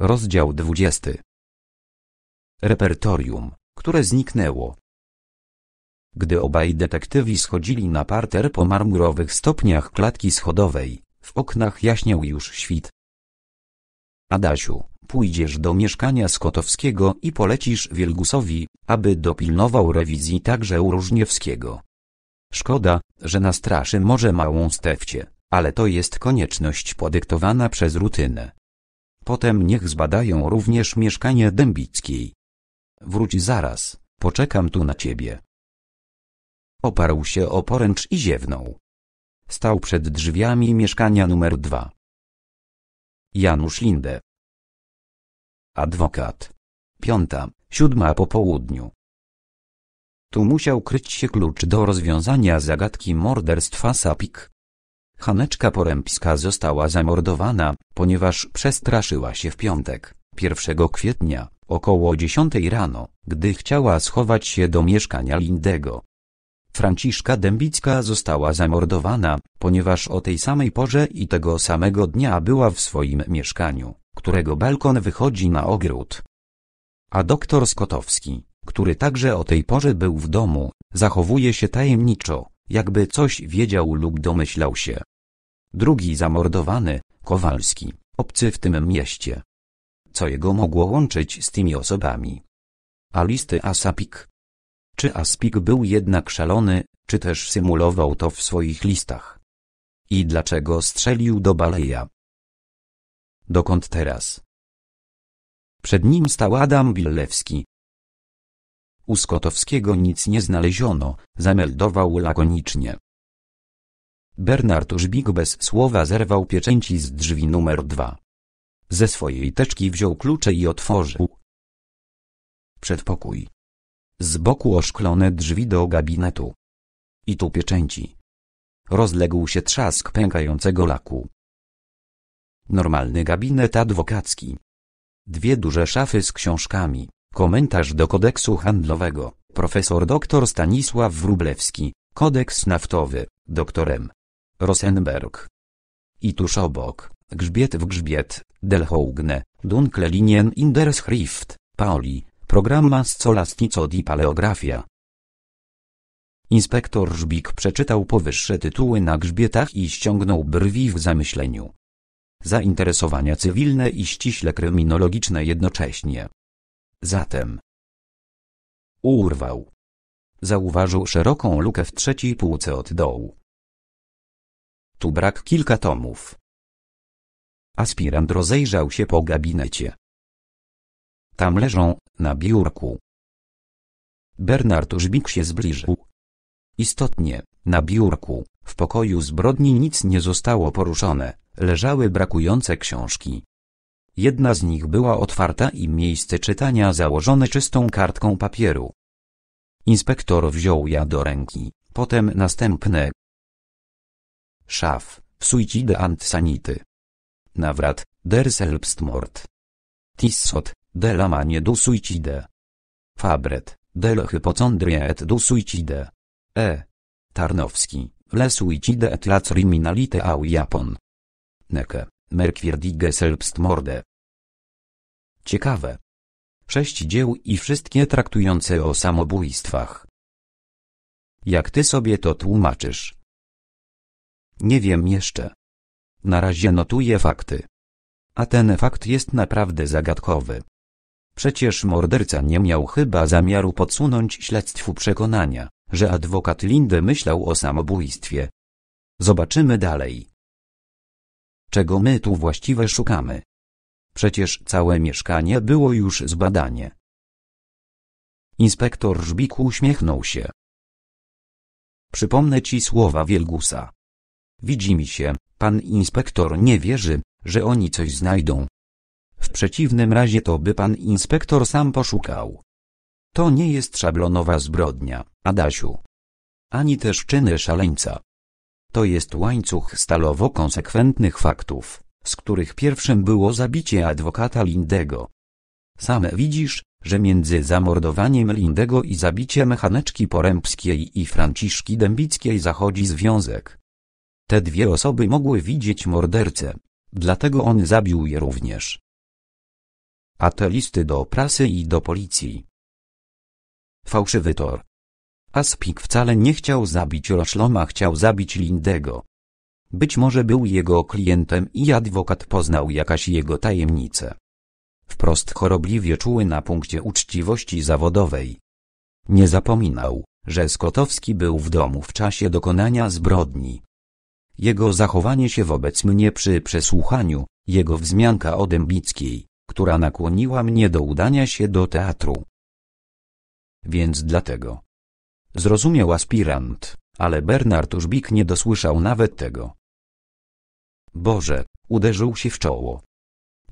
Rozdział 20. Repertorium, które zniknęło. Gdy obaj detektywi schodzili na parter po marmurowych stopniach klatki schodowej, w oknach jaśniał już świt. Adasiu, pójdziesz do mieszkania Skotowskiego i polecisz Wielgusowi, aby dopilnował rewizji także u Różniewskiego. Szkoda, że nastraszy może małą stewcie, ale to jest konieczność podyktowana przez rutynę. Potem niech zbadają również mieszkanie Dębickiej. Wróć zaraz, poczekam tu na ciebie. Oparł się o poręcz i ziewnął. Stał przed drzwiami mieszkania numer dwa. Janusz Linde. Adwokat. Piąta, siódma po południu. Tu musiał kryć się klucz do rozwiązania zagadki morderstwa Sapik. Haneczka Porębska została zamordowana, ponieważ przestraszyła się w piątek, 1 kwietnia, około 10 rano, gdy chciała schować się do mieszkania Lindego. Franciszka Dębicka została zamordowana, ponieważ o tej samej porze i tego samego dnia była w swoim mieszkaniu, którego balkon wychodzi na ogród. A doktor Skotowski, który także o tej porze był w domu, zachowuje się tajemniczo, jakby coś wiedział lub domyślał się. Drugi zamordowany, Kowalski, obcy w tym mieście. Co jego mogło łączyć z tymi osobami? A listy Asapik? Czy Aspik był jednak szalony, czy też symulował to w swoich listach? I dlaczego strzelił do Baleja? Dokąd teraz? Przed nim stał Adam Billewski. U Skotowskiego nic nie znaleziono, zameldował lakonicznie. Bernard Żbik bez słowa zerwał pieczęci z drzwi numer dwa. Ze swojej teczki wziął klucze i otworzył. Przedpokój. Z boku oszklone drzwi do gabinetu. I tu pieczęci. Rozległ się trzask pękającego laku. Normalny gabinet adwokacki. Dwie duże szafy z książkami. Komentarz do kodeksu handlowego. Profesor dr Stanisław Wrublewski, kodeks naftowy, doktorem. Rosenberg. I tuż obok, grzbiet w grzbiet, Delhougne, Dunkellinien in der Schrift, Paoli, programma Scolastico di Paleografia. Inspektor Żbik przeczytał powyższe tytuły na grzbietach i ściągnął brwi w zamyśleniu. Zainteresowania cywilne i ściśle kryminologiczne jednocześnie. Zatem urwał. Zauważył szeroką lukę w trzeciej półce od dołu. Tu brak kilka tomów. Aspirant rozejrzał się po gabinecie. Tam leżą, na biurku. Bernard Żbik się zbliżył. Istotnie, na biurku, w pokoju zbrodni nic nie zostało poruszone, leżały brakujące książki. Jedna z nich była otwarta i miejsce czytania założone czystą kartką papieru. Inspektor wziął ja do ręki, potem następne. Szaf, suicide and sanity. Nawrat, der selbstmord. Tissot, de la manie du suicide. Fabret, de la et du suicide. E. Tarnowski, le suicide et la criminalite au Japon. Neke, merkwierdige selbstmorde. Ciekawe. Sześć dzieł i wszystkie traktujące o samobójstwach. Jak ty sobie to tłumaczysz? Nie wiem jeszcze. Na razie notuję fakty. A ten fakt jest naprawdę zagadkowy. Przecież morderca nie miał chyba zamiaru podsunąć śledztwu przekonania, że adwokat Lindy myślał o samobójstwie. Zobaczymy dalej. Czego my tu właściwie szukamy? Przecież całe mieszkanie było już zbadanie. Inspektor Żbik uśmiechnął się. Przypomnę ci słowa Wielgusa. Widzi mi się, pan inspektor nie wierzy, że oni coś znajdą. W przeciwnym razie to by pan inspektor sam poszukał. To nie jest szablonowa zbrodnia, Adasiu. Ani też czyny szaleńca. To jest łańcuch stalowo konsekwentnych faktów z których pierwszym było zabicie adwokata Lindego. Same widzisz, że między zamordowaniem Lindego i zabiciem Haneczki Porębskiej i Franciszki Dębickiej zachodzi związek. Te dwie osoby mogły widzieć mordercę, dlatego on zabił je również. A te listy do prasy i do policji. Fałszywy tor. Aspik wcale nie chciał zabić Roszloma, chciał zabić Lindego. Być może był jego klientem i adwokat poznał jakaś jego tajemnicę. Wprost chorobliwie czuły na punkcie uczciwości zawodowej. Nie zapominał, że Skotowski był w domu w czasie dokonania zbrodni. Jego zachowanie się wobec mnie przy przesłuchaniu, jego wzmianka o Dębickiej, która nakłoniła mnie do udania się do teatru. Więc dlatego. Zrozumiał aspirant, ale Bernard Urzbik nie dosłyszał nawet tego. Boże, uderzył się w czoło.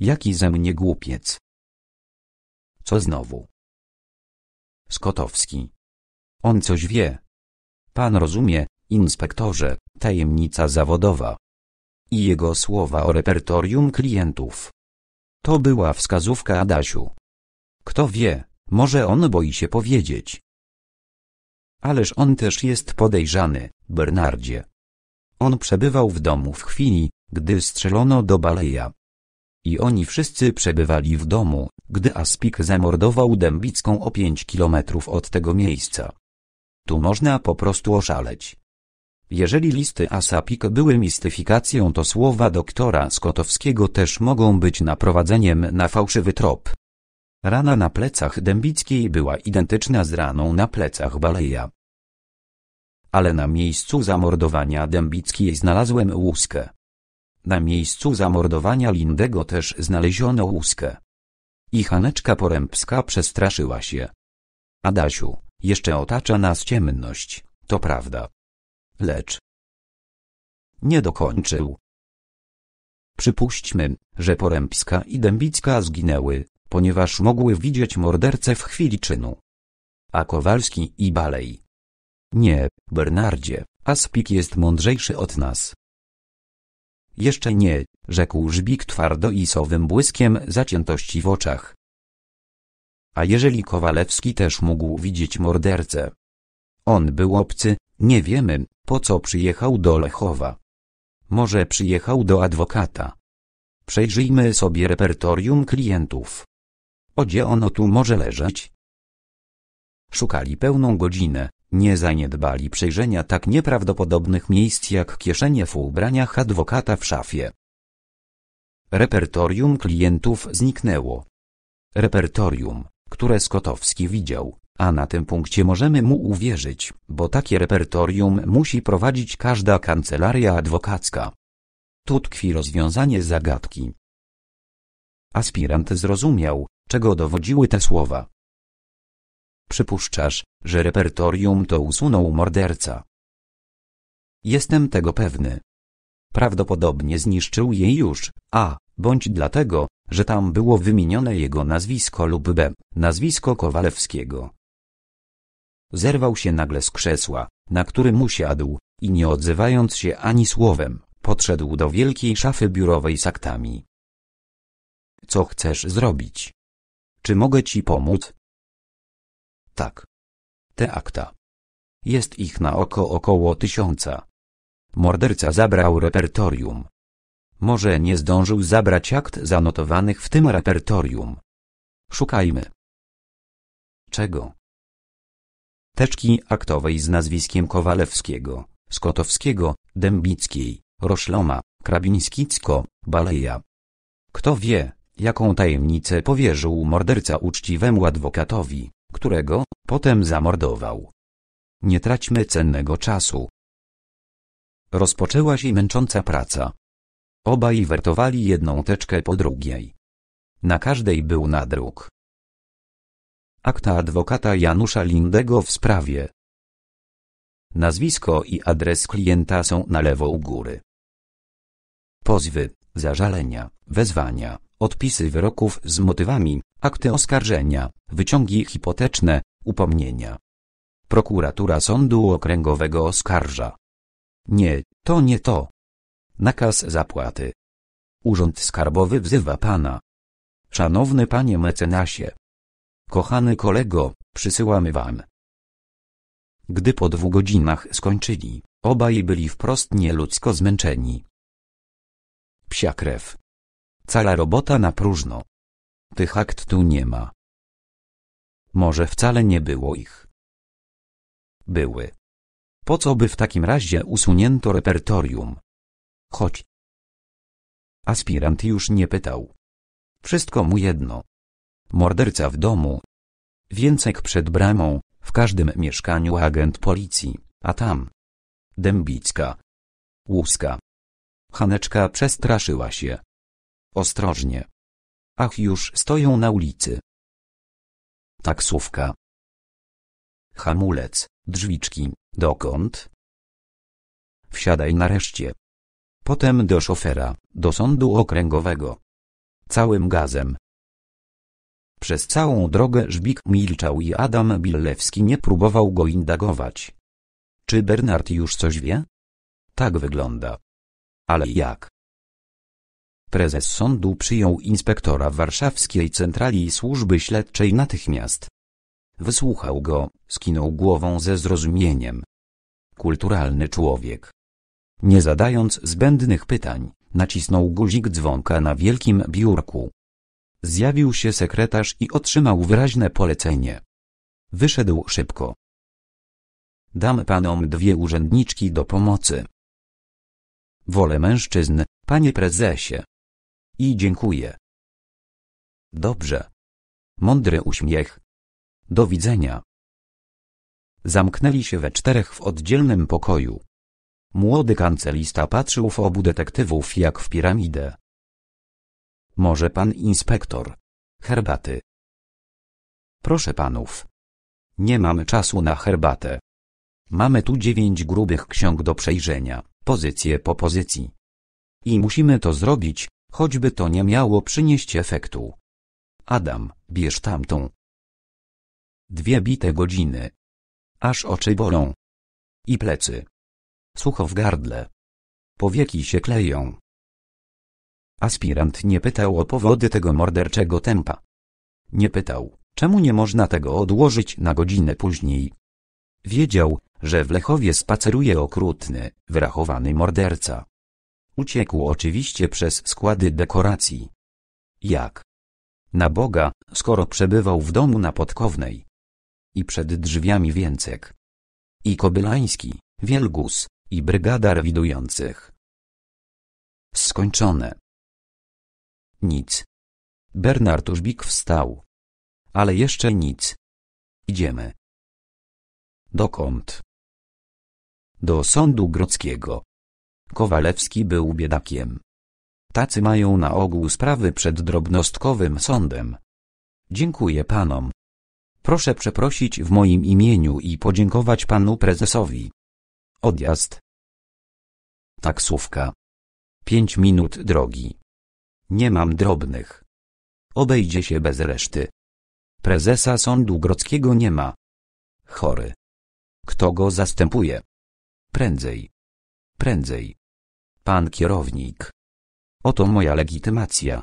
Jaki ze mnie głupiec. Co znowu? Skotowski. On coś wie. Pan rozumie, inspektorze, tajemnica zawodowa. I jego słowa o repertorium klientów. To była wskazówka Adasiu. Kto wie, może on boi się powiedzieć. Ależ on też jest podejrzany, Bernardzie. On przebywał w domu w chwili, gdy strzelono do Baleja. I oni wszyscy przebywali w domu, gdy Aspik zamordował Dębicką o pięć kilometrów od tego miejsca. Tu można po prostu oszaleć. Jeżeli listy Asapik były mistyfikacją to słowa doktora Skotowskiego też mogą być naprowadzeniem na fałszywy trop. Rana na plecach Dębickiej była identyczna z raną na plecach Baleja. Ale na miejscu zamordowania Dębickiej znalazłem łuskę. Na miejscu zamordowania Lindego też znaleziono łuskę. I Haneczka Porębska przestraszyła się. Adasiu, jeszcze otacza nas ciemność, to prawda. Lecz. Nie dokończył. Przypuśćmy, że Porębska i Dębicka zginęły, ponieważ mogły widzieć mordercę w chwili czynu. A Kowalski i Balej. Nie, Bernardzie, Aspik jest mądrzejszy od nas. Jeszcze nie, rzekł Żbik twardo i sowym błyskiem zaciętości w oczach. A jeżeli Kowalewski też mógł widzieć mordercę? On był obcy, nie wiemy, po co przyjechał do Lechowa. Może przyjechał do adwokata. Przejrzyjmy sobie repertorium klientów. Odzie ono tu może leżeć? Szukali pełną godzinę, nie zaniedbali przejrzenia tak nieprawdopodobnych miejsc jak kieszenie w ubraniach adwokata w szafie. Repertorium klientów zniknęło. Repertorium, które Skotowski widział, a na tym punkcie możemy mu uwierzyć, bo takie repertorium musi prowadzić każda kancelaria adwokacka. Tu tkwi rozwiązanie zagadki. Aspirant zrozumiał, czego dowodziły te słowa. Przypuszczasz, że repertorium to usunął morderca. Jestem tego pewny. Prawdopodobnie zniszczył jej już, a, bądź dlatego, że tam było wymienione jego nazwisko lub b, nazwisko Kowalewskiego. Zerwał się nagle z krzesła, na którym usiadł, i nie odzywając się ani słowem, podszedł do wielkiej szafy biurowej z aktami. Co chcesz zrobić? Czy mogę ci pomóc? Tak. Te akta. Jest ich na oko około tysiąca. Morderca zabrał repertorium. Może nie zdążył zabrać akt zanotowanych w tym repertorium. Szukajmy. Czego? Teczki aktowej z nazwiskiem Kowalewskiego, Skotowskiego, Dębickiej, Roszloma, Krabińskicko, Baleja. Kto wie, jaką tajemnicę powierzył morderca uczciwemu adwokatowi którego potem zamordował. Nie traćmy cennego czasu. Rozpoczęła się męcząca praca. Obaj wertowali jedną teczkę po drugiej. Na każdej był nadruk. Akta adwokata Janusza Lindego w sprawie. Nazwisko i adres klienta są na lewo u góry. Pozwy, zażalenia, wezwania, odpisy wyroków z motywami, akty oskarżenia, wyciągi hipoteczne, upomnienia. Prokuratura Sądu Okręgowego oskarża. Nie, to nie to. Nakaz zapłaty. Urząd Skarbowy wzywa pana. Szanowny panie mecenasie. Kochany kolego, przysyłamy wam. Gdy po dwóch godzinach skończyli, obaj byli wprost nieludzko zmęczeni. Psia krew. Cała robota na próżno. Tych akt tu nie ma. Może wcale nie było ich. Były. Po co by w takim razie usunięto repertorium? Chodź. Aspirant już nie pytał. Wszystko mu jedno. Morderca w domu. Więcek przed bramą, w każdym mieszkaniu agent policji, a tam. Dębicka. Łuska. Haneczka przestraszyła się. Ostrożnie. Ach już stoją na ulicy. Taksówka. Hamulec, drzwiczki, dokąd? Wsiadaj nareszcie. Potem do szofera, do sądu okręgowego. Całym gazem. Przez całą drogę Żbik milczał i Adam Billewski nie próbował go indagować. Czy Bernard już coś wie? Tak wygląda. Ale jak? Prezes sądu przyjął inspektora warszawskiej centrali służby śledczej natychmiast. Wysłuchał go, skinął głową ze zrozumieniem. Kulturalny człowiek. Nie zadając zbędnych pytań, nacisnął guzik dzwonka na wielkim biurku. Zjawił się sekretarz i otrzymał wyraźne polecenie. Wyszedł szybko. Dam panom dwie urzędniczki do pomocy. Wolę mężczyzn, panie prezesie. I dziękuję. Dobrze. Mądry uśmiech. Do widzenia. Zamknęli się we czterech w oddzielnym pokoju. Młody kancelista patrzył w obu detektywów jak w piramidę. Może pan inspektor? Herbaty. Proszę panów. Nie mamy czasu na herbatę. Mamy tu dziewięć grubych ksiąg do przejrzenia, pozycję po pozycji. I musimy to zrobić, choćby to nie miało przynieść efektu. Adam, bierz tamtą. Dwie bite godziny. Aż oczy bolą. I plecy. Sucho w gardle. Powieki się kleją. Aspirant nie pytał o powody tego morderczego tempa. Nie pytał, czemu nie można tego odłożyć na godzinę później. Wiedział, że w Lechowie spaceruje okrutny, wyrachowany morderca. Uciekł oczywiście przez składy dekoracji. Jak? Na Boga, skoro przebywał w domu na Podkownej. I przed drzwiami Więcek. I Kobylański, Wielgus, i brygada widujących. Skończone. Nic. Bernard Użbik wstał. Ale jeszcze nic. Idziemy. Dokąd? Do sądu grodzkiego. Kowalewski był biedakiem. Tacy mają na ogół sprawy przed drobnostkowym sądem. Dziękuję panom. Proszę przeprosić w moim imieniu i podziękować panu prezesowi. Odjazd. Taksówka. Pięć minut drogi. Nie mam drobnych. Obejdzie się bez reszty. Prezesa sądu grodzkiego nie ma. Chory. Kto go zastępuje? Prędzej. Prędzej. Pan kierownik. Oto moja legitymacja.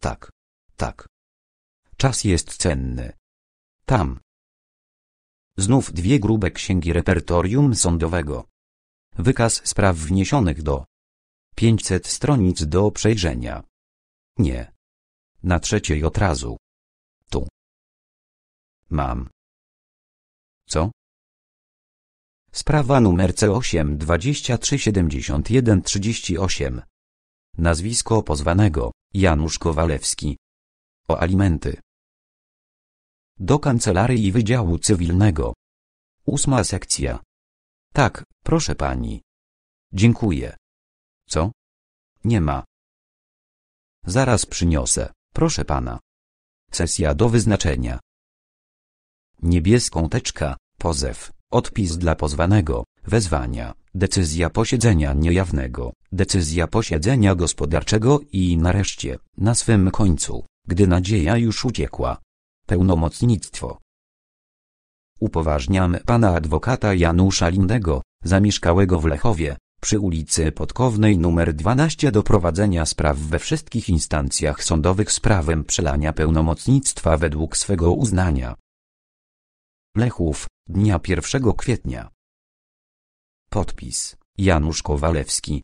Tak. Tak. Czas jest cenny. Tam. Znów dwie grube księgi repertorium sądowego. Wykaz spraw wniesionych do 500 stronic do przejrzenia. Nie. Na trzeciej od razu. Tu. Mam. Co? Sprawa numer C8 2371 38. Nazwisko pozwanego Janusz Kowalewski. O alimenty. Do Kancelarii Wydziału Cywilnego. Ósma sekcja. Tak, proszę pani. Dziękuję. Co? Nie ma. Zaraz przyniosę, proszę pana. Sesja do wyznaczenia. Niebieską teczka, pozew. Odpis dla pozwanego, wezwania, decyzja posiedzenia niejawnego, decyzja posiedzenia gospodarczego i nareszcie, na swym końcu, gdy nadzieja już uciekła. Pełnomocnictwo. Upoważniam pana adwokata Janusza Lindego, zamieszkałego w Lechowie, przy ulicy Podkownej nr 12 do prowadzenia spraw we wszystkich instancjach sądowych z prawem przelania pełnomocnictwa według swego uznania. Lechów, dnia 1 kwietnia. Podpis Janusz Kowalewski.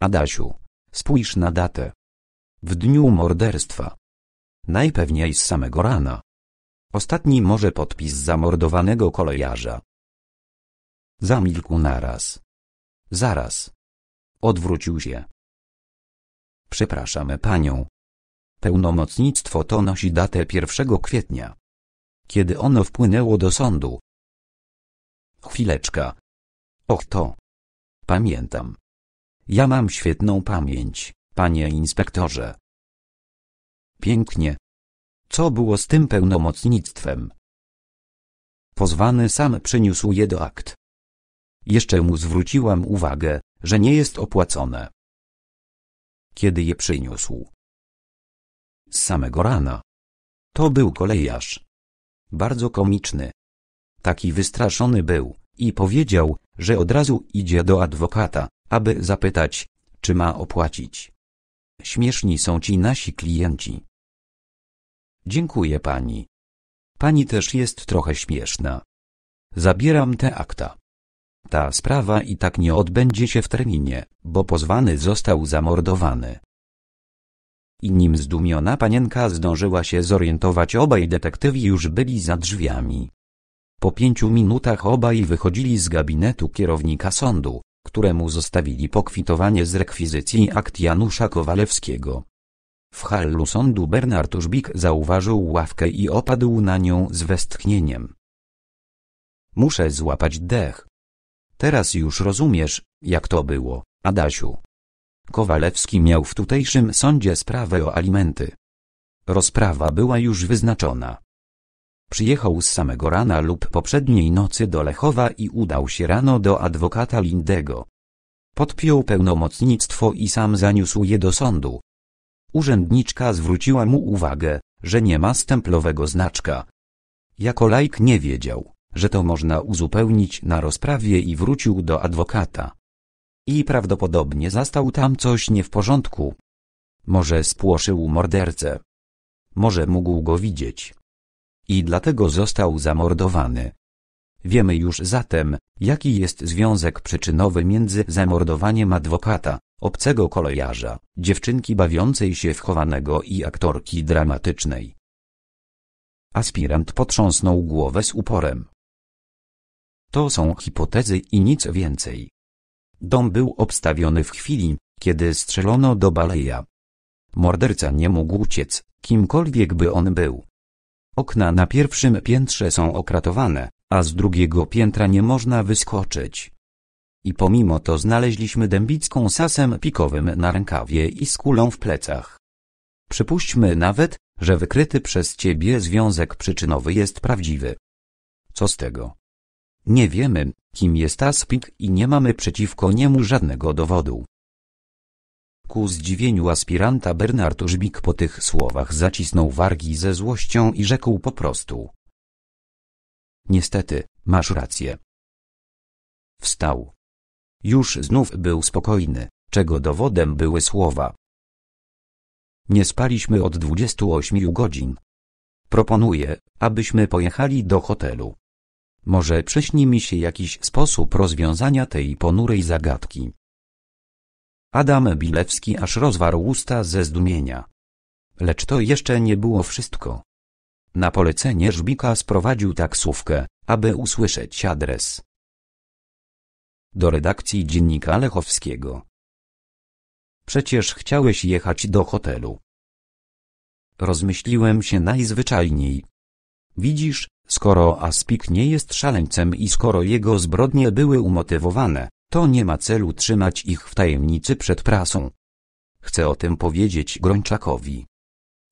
Adasiu, spójrz na datę. W dniu morderstwa. Najpewniej z samego rana. Ostatni może podpis zamordowanego kolejarza. Zamilkł naraz. Zaraz. Odwrócił się. Przepraszamy panią. Pełnomocnictwo to nosi datę 1 kwietnia kiedy ono wpłynęło do sądu. Chwileczka. Och to. Pamiętam. Ja mam świetną pamięć, panie inspektorze. Pięknie. Co było z tym pełnomocnictwem? Pozwany sam przyniósł je do akt. Jeszcze mu zwróciłam uwagę, że nie jest opłacone. Kiedy je przyniósł? Z samego rana. To był kolejarz bardzo komiczny. Taki wystraszony był i powiedział, że od razu idzie do adwokata, aby zapytać, czy ma opłacić. Śmieszni są ci nasi klienci. Dziękuję pani. Pani też jest trochę śmieszna. Zabieram te akta. Ta sprawa i tak nie odbędzie się w terminie, bo pozwany został zamordowany i nim zdumiona panienka zdążyła się zorientować obaj detektywi już byli za drzwiami. Po pięciu minutach obaj wychodzili z gabinetu kierownika sądu, któremu zostawili pokwitowanie z rekwizycji akt Janusza Kowalewskiego. W hallu sądu Bernard Żbik zauważył ławkę i opadł na nią z westchnieniem. Muszę złapać dech. Teraz już rozumiesz, jak to było, Adasiu. Kowalewski miał w tutejszym sądzie sprawę o alimenty. Rozprawa była już wyznaczona. Przyjechał z samego rana lub poprzedniej nocy do Lechowa i udał się rano do adwokata Lindego. Podpiął pełnomocnictwo i sam zaniósł je do sądu. Urzędniczka zwróciła mu uwagę, że nie ma stemplowego znaczka. Jako lajk nie wiedział, że to można uzupełnić na rozprawie i wrócił do adwokata i prawdopodobnie zastał tam coś nie w porządku. Może spłoszył mordercę. Może mógł go widzieć. I dlatego został zamordowany. Wiemy już zatem, jaki jest związek przyczynowy między zamordowaniem adwokata, obcego kolejarza, dziewczynki bawiącej się w chowanego i aktorki dramatycznej. Aspirant potrząsnął głowę z uporem. To są hipotezy i nic więcej. Dom był obstawiony w chwili, kiedy strzelono do Baleja. Morderca nie mógł uciec, kimkolwiek by on był. Okna na pierwszym piętrze są okratowane, a z drugiego piętra nie można wyskoczyć. I pomimo to znaleźliśmy Dębicką sasem pikowym na rękawie i z kulą w plecach. Przypuśćmy nawet, że wykryty przez ciebie związek przyczynowy jest prawdziwy. Co z tego? Nie wiemy, kim jest Aspik i nie mamy przeciwko niemu żadnego dowodu. Ku zdziwieniu aspiranta Bernard Żbik po tych słowach zacisnął wargi ze złością i rzekł po prostu. Niestety, masz rację. Wstał. Już znów był spokojny, czego dowodem były słowa. Nie spaliśmy od 28 godzin. Proponuję, abyśmy pojechali do hotelu. Może przyśni mi się jakiś sposób rozwiązania tej ponurej zagadki. Adam Bilewski aż rozwarł usta ze zdumienia. Lecz to jeszcze nie było wszystko. Na polecenie Żbika sprowadził taksówkę, aby usłyszeć adres. Do redakcji dziennika Lechowskiego. Przecież chciałeś jechać do hotelu. Rozmyśliłem się najzwyczajniej. Widzisz, Skoro Aspik nie jest szaleńcem i skoro jego zbrodnie były umotywowane, to nie ma celu trzymać ich w tajemnicy przed prasą. Chcę o tym powiedzieć Grończakowi.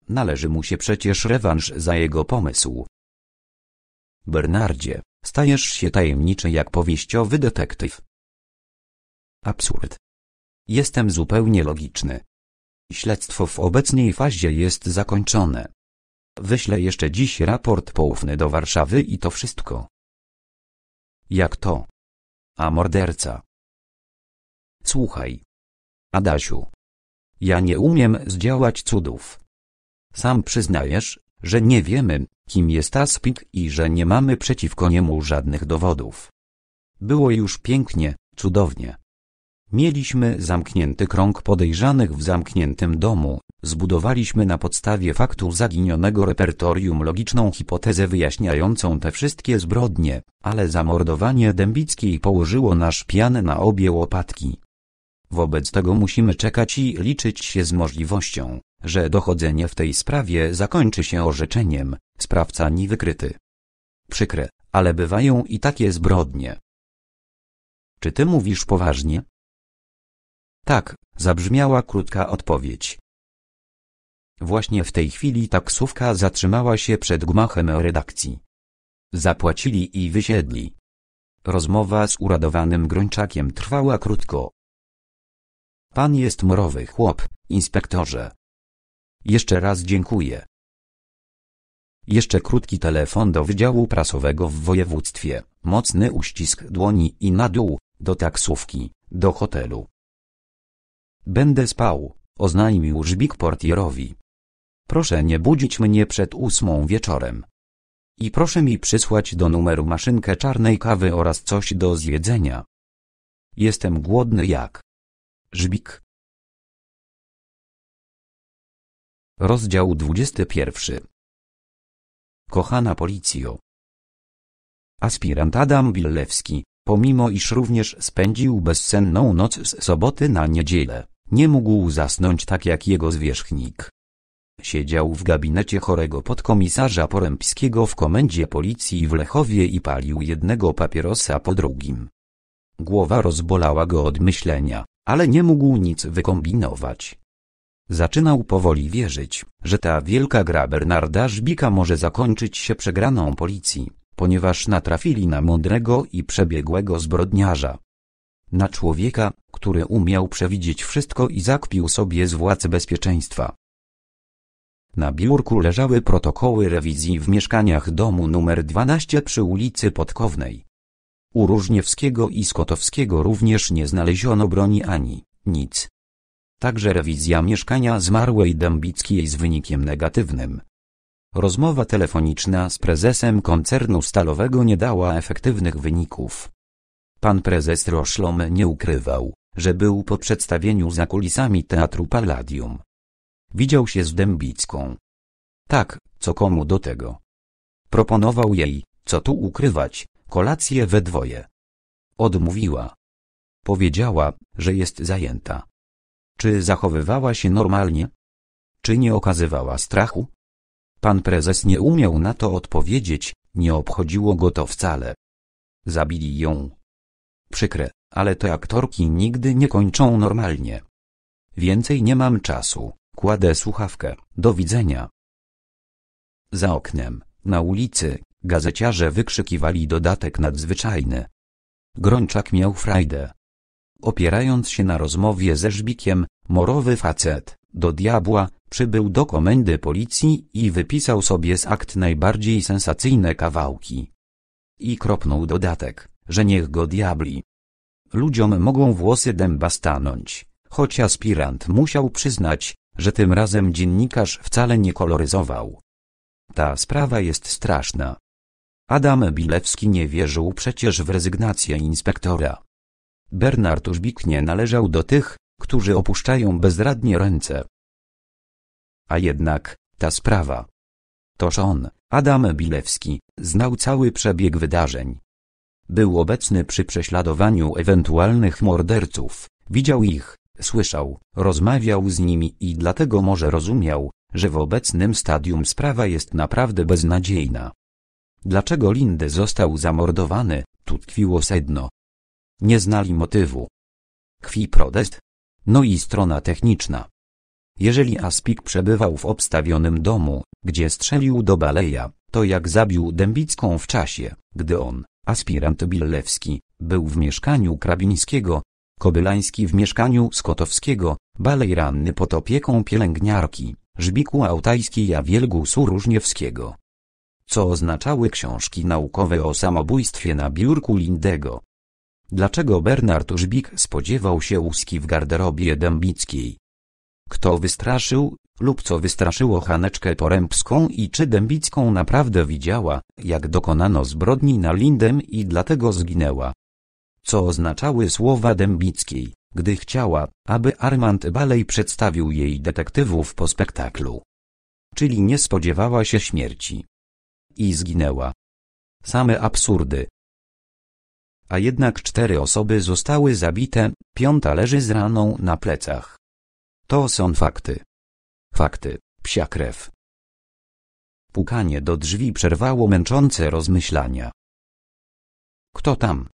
Należy mu się przecież rewanż za jego pomysł. Bernardzie, stajesz się tajemniczy jak powieściowy detektyw. Absurd. Jestem zupełnie logiczny. Śledztwo w obecnej fazie jest zakończone. Wyślę jeszcze dziś raport poufny do Warszawy i to wszystko. Jak to? A morderca? Słuchaj. Adasiu. Ja nie umiem zdziałać cudów. Sam przyznajesz, że nie wiemy, kim jest Aspik i że nie mamy przeciwko niemu żadnych dowodów. Było już pięknie, cudownie. Mieliśmy zamknięty krąg podejrzanych w zamkniętym domu Zbudowaliśmy na podstawie faktu zaginionego repertorium logiczną hipotezę wyjaśniającą te wszystkie zbrodnie, ale zamordowanie Dębickiej położyło nasz pian na obie łopatki. Wobec tego musimy czekać i liczyć się z możliwością, że dochodzenie w tej sprawie zakończy się orzeczeniem, sprawca nie wykryty. Przykre, ale bywają i takie zbrodnie. Czy ty mówisz poważnie? Tak, zabrzmiała krótka odpowiedź. Właśnie w tej chwili taksówka zatrzymała się przed gmachem redakcji. Zapłacili i wysiedli. Rozmowa z uradowanym Grończakiem trwała krótko. Pan jest morowy chłop, inspektorze. Jeszcze raz dziękuję. Jeszcze krótki telefon do Wydziału Prasowego w województwie, mocny uścisk dłoni i na dół, do taksówki, do hotelu. Będę spał, oznajmił żbik portierowi proszę nie budzić mnie przed ósmą wieczorem. I proszę mi przysłać do numeru maszynkę czarnej kawy oraz coś do zjedzenia. Jestem głodny jak żbik. Rozdział 21 Kochana policjo. Aspirant Adam Billewski, pomimo iż również spędził bezsenną noc z soboty na niedzielę, nie mógł zasnąć tak jak jego zwierzchnik. Siedział w gabinecie chorego podkomisarza Porębskiego w komendzie policji w Lechowie i palił jednego papierosa po drugim. Głowa rozbolała go od myślenia, ale nie mógł nic wykombinować. Zaczynał powoli wierzyć, że ta wielka gra Bernarda Żbika może zakończyć się przegraną policji, ponieważ natrafili na mądrego i przebiegłego zbrodniarza. Na człowieka, który umiał przewidzieć wszystko i zakpił sobie z władz bezpieczeństwa. Na biurku leżały protokoły rewizji w mieszkaniach domu numer 12 przy ulicy Podkownej. U Różniewskiego i Skotowskiego również nie znaleziono broni ani nic. Także rewizja mieszkania zmarłej Dębickiej z wynikiem negatywnym. Rozmowa telefoniczna z prezesem koncernu stalowego nie dała efektywnych wyników. Pan prezes Roszlom nie ukrywał, że był po przedstawieniu za kulisami Teatru Palladium. Widział się z Dębicką. Tak, co komu do tego. Proponował jej, co tu ukrywać, kolację we dwoje. Odmówiła. Powiedziała, że jest zajęta. Czy zachowywała się normalnie? Czy nie okazywała strachu? Pan prezes nie umiał na to odpowiedzieć, nie obchodziło go to wcale. Zabili ją. Przykre, ale te aktorki nigdy nie kończą normalnie. Więcej nie mam czasu. Kładę słuchawkę. Do widzenia. Za oknem, na ulicy, gazeciarze wykrzykiwali dodatek nadzwyczajny. Grączak miał frajdę. Opierając się na rozmowie ze Żbikiem, morowy facet, do diabła, przybył do komendy policji i wypisał sobie z akt najbardziej sensacyjne kawałki. I kropnął dodatek, że niech go diabli. Ludziom mogą włosy dęba stanąć, choć aspirant musiał przyznać, że tym razem dziennikarz wcale nie koloryzował. Ta sprawa jest straszna. Adam Bilewski nie wierzył przecież w rezygnację inspektora. Bernard Użbik nie należał do tych, którzy opuszczają bezradnie ręce. A jednak, ta sprawa. Toż on, Adam Bilewski, znał cały przebieg wydarzeń. Był obecny przy prześladowaniu ewentualnych morderców, widział ich, słyszał, rozmawiał z nimi i dlatego może rozumiał, że w obecnym stadium sprawa jest naprawdę beznadziejna. Dlaczego Lindy został zamordowany, tu tkwiło sedno. Nie znali motywu. Kwi protest? No i strona techniczna. Jeżeli Aspik przebywał w obstawionym domu, gdzie strzelił do Baleja, to jak zabił Dębicką w czasie, gdy on, aspirant Billewski, był w mieszkaniu Krabińskiego, Kobylański w mieszkaniu Skotowskiego, Balej ranny pod opieką pielęgniarki, Żbiku Autajski Jawielgusu Różniewskiego. Co oznaczały książki naukowe o samobójstwie na biurku Lindego? Dlaczego Bernard Żbik spodziewał się łuski w garderobie dębickiej? Kto wystraszył, lub co wystraszyło Haneczkę Porębską i czy Dębicką naprawdę widziała, jak dokonano zbrodni na Lindem i dlatego zginęła? co oznaczały słowa Dębickiej, gdy chciała, aby Armand Balej przedstawił jej detektywów po spektaklu. Czyli nie spodziewała się śmierci. I zginęła. Same absurdy. A jednak cztery osoby zostały zabite, piąta leży z raną na plecach. To są fakty. Fakty, psia krew. Pukanie do drzwi przerwało męczące rozmyślania. Kto tam?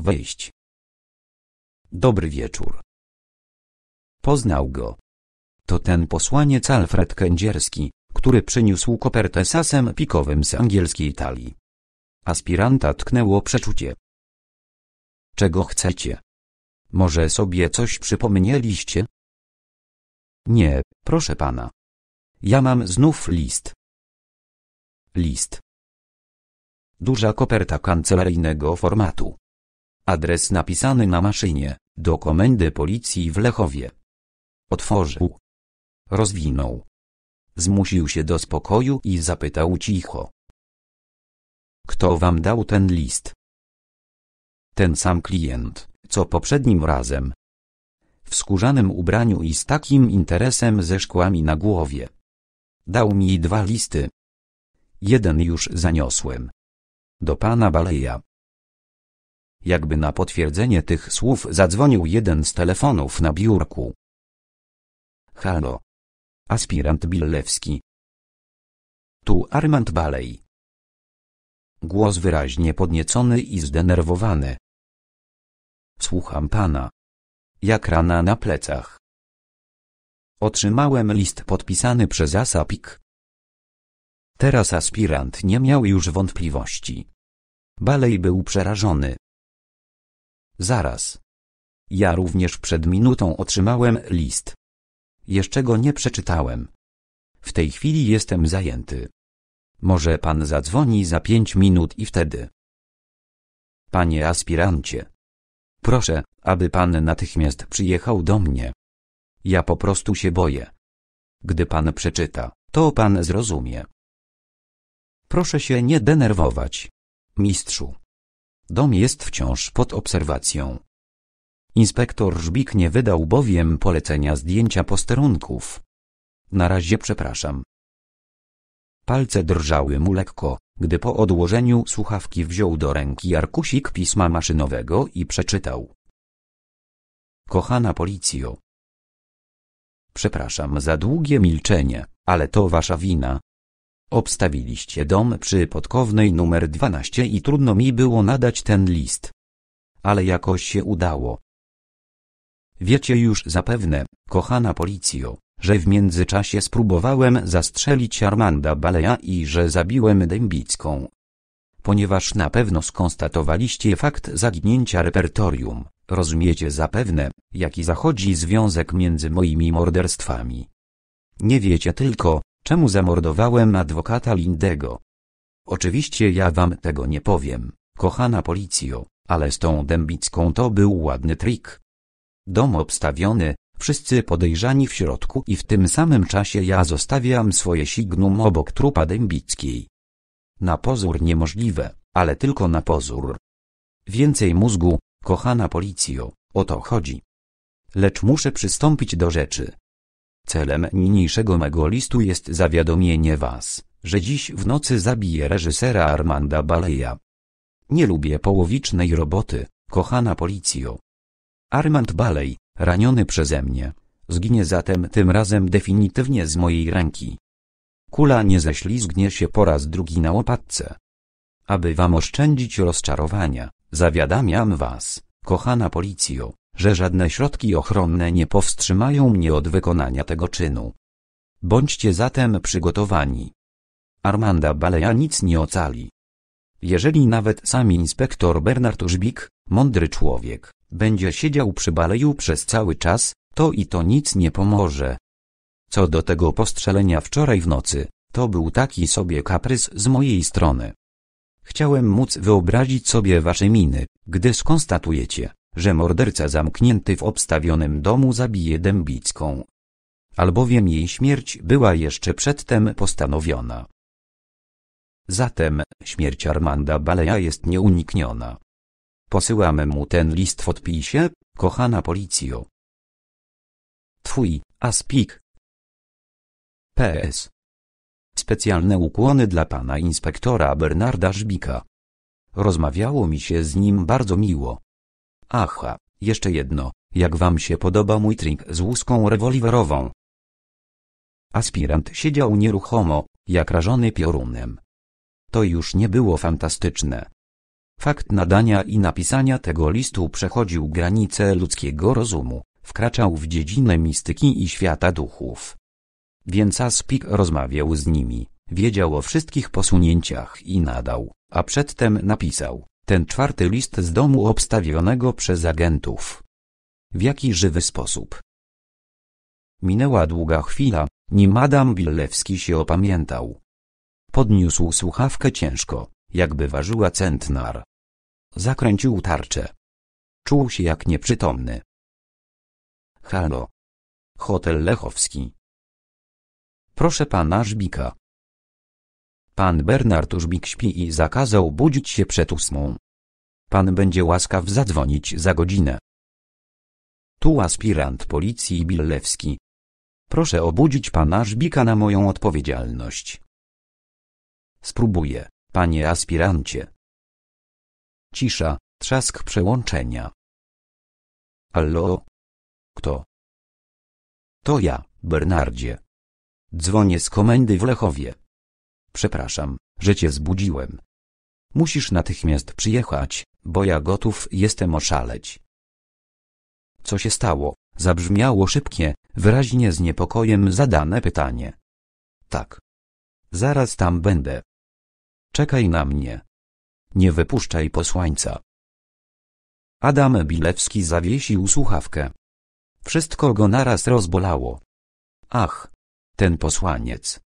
Wejść. Dobry wieczór. Poznał go. To ten posłaniec Alfred Kędzierski, który przyniósł kopertę sasem pikowym z angielskiej talii. Aspiranta tknęło przeczucie. Czego chcecie? Może sobie coś przypomnieliście? Nie, proszę pana. Ja mam znów list. List. Duża koperta kancelaryjnego formatu. Adres napisany na maszynie, do komendy policji w Lechowie. Otworzył. Rozwinął. Zmusił się do spokoju i zapytał cicho. Kto wam dał ten list? Ten sam klient, co poprzednim razem. W skórzanym ubraniu i z takim interesem ze szkłami na głowie. Dał mi dwa listy. Jeden już zaniosłem. Do pana Baleja. Jakby na potwierdzenie tych słów zadzwonił jeden z telefonów na biurku. Halo. Aspirant Billewski. Tu Armand Balej. Głos wyraźnie podniecony i zdenerwowany. Słucham pana. Jak rana na plecach. Otrzymałem list podpisany przez Asapik. Teraz aspirant nie miał już wątpliwości. Balej był przerażony. Zaraz. Ja również przed minutą otrzymałem list. Jeszcze go nie przeczytałem. W tej chwili jestem zajęty. Może pan zadzwoni za pięć minut i wtedy. Panie aspirancie. Proszę, aby pan natychmiast przyjechał do mnie. Ja po prostu się boję. Gdy pan przeczyta, to pan zrozumie. Proszę się nie denerwować. Mistrzu. Dom jest wciąż pod obserwacją. Inspektor Żbik nie wydał bowiem polecenia zdjęcia posterunków. Na razie przepraszam. Palce drżały mu lekko, gdy po odłożeniu słuchawki wziął do ręki arkusik pisma maszynowego i przeczytał. Kochana policjo. Przepraszam za długie milczenie, ale to wasza wina, Obstawiliście dom przy Podkownej numer 12 i trudno mi było nadać ten list. Ale jakoś się udało. Wiecie już zapewne, kochana policjo, że w międzyczasie spróbowałem zastrzelić Armanda Baleja i że zabiłem Dębicką. Ponieważ na pewno skonstatowaliście fakt zaginięcia repertorium, rozumiecie zapewne, jaki zachodzi związek między moimi morderstwami. Nie wiecie tylko, Czemu zamordowałem adwokata Lindego? Oczywiście ja wam tego nie powiem, kochana policjo, ale z tą dębicką to był ładny trik. Dom obstawiony, wszyscy podejrzani w środku i w tym samym czasie ja zostawiam swoje signum obok trupa dębickiej. Na pozór niemożliwe, ale tylko na pozór. Więcej mózgu, kochana policjo, o to chodzi. Lecz muszę przystąpić do rzeczy. Celem niniejszego mego listu jest zawiadomienie was, że dziś w nocy zabiję reżysera Armanda Baleja. Nie lubię połowicznej roboty, kochana policjo. Armand Balej, raniony przeze mnie, zginie zatem tym razem definitywnie z mojej ręki. Kula nie ześlizgnie się po raz drugi na łopatce. Aby wam oszczędzić rozczarowania, zawiadamiam was, kochana policjo, że żadne środki ochronne nie powstrzymają mnie od wykonania tego czynu. Bądźcie zatem przygotowani. Armanda Baleja nic nie ocali. Jeżeli nawet sam inspektor Bernard Żbik, mądry człowiek, będzie siedział przy baleju przez cały czas, to i to nic nie pomoże. Co do tego postrzelenia wczoraj w nocy, to był taki sobie kaprys z mojej strony. Chciałem móc wyobrazić sobie wasze miny, gdy skonstatujecie, że morderca zamknięty w obstawionym domu zabije Dębicką. Albowiem jej śmierć była jeszcze przedtem postanowiona. Zatem śmierć Armanda Baleja jest nieunikniona. Posyłamy mu ten list w odpisie, kochana policjo. Twój, Aspik. PS. Specjalne ukłony dla pana inspektora Bernarda Żbika. Rozmawiało mi się z nim bardzo miło. Aha, jeszcze jedno, jak wam się podoba mój trink z łuską rewolwerową? Aspirant siedział nieruchomo, jak rażony piorunem. To już nie było fantastyczne. Fakt nadania i napisania tego listu przechodził granice ludzkiego rozumu, wkraczał w dziedzinę mistyki i świata duchów. Więc Aspik rozmawiał z nimi, wiedział o wszystkich posunięciach i nadał, a przedtem napisał ten czwarty list z domu obstawionego przez agentów. W jaki żywy sposób? Minęła długa chwila, nim Adam Willewski się opamiętał. Podniósł słuchawkę ciężko, jakby ważyła centnar. Zakręcił tarczę. Czuł się jak nieprzytomny. Halo. Hotel Lechowski. Proszę pana Żbika. Pan Bernard Użbik śpi i zakazał budzić się przed ósmą. Pan będzie łaskaw zadzwonić za godzinę. Tu aspirant policji Billewski. Proszę obudzić pana Żbika na moją odpowiedzialność. Spróbuję, panie aspirancie. Cisza, trzask przełączenia. Allo? Kto? To ja, Bernardzie. Dzwonię z komendy w Lechowie. Przepraszam, że cię zbudziłem. Musisz natychmiast przyjechać, bo ja gotów jestem oszaleć. Co się stało? Zabrzmiało szybkie, wyraźnie z niepokojem zadane pytanie. Tak. Zaraz tam będę. Czekaj na mnie. Nie wypuszczaj posłańca. Adam Bilewski zawiesił słuchawkę. Wszystko go naraz rozbolało. Ach, ten posłaniec.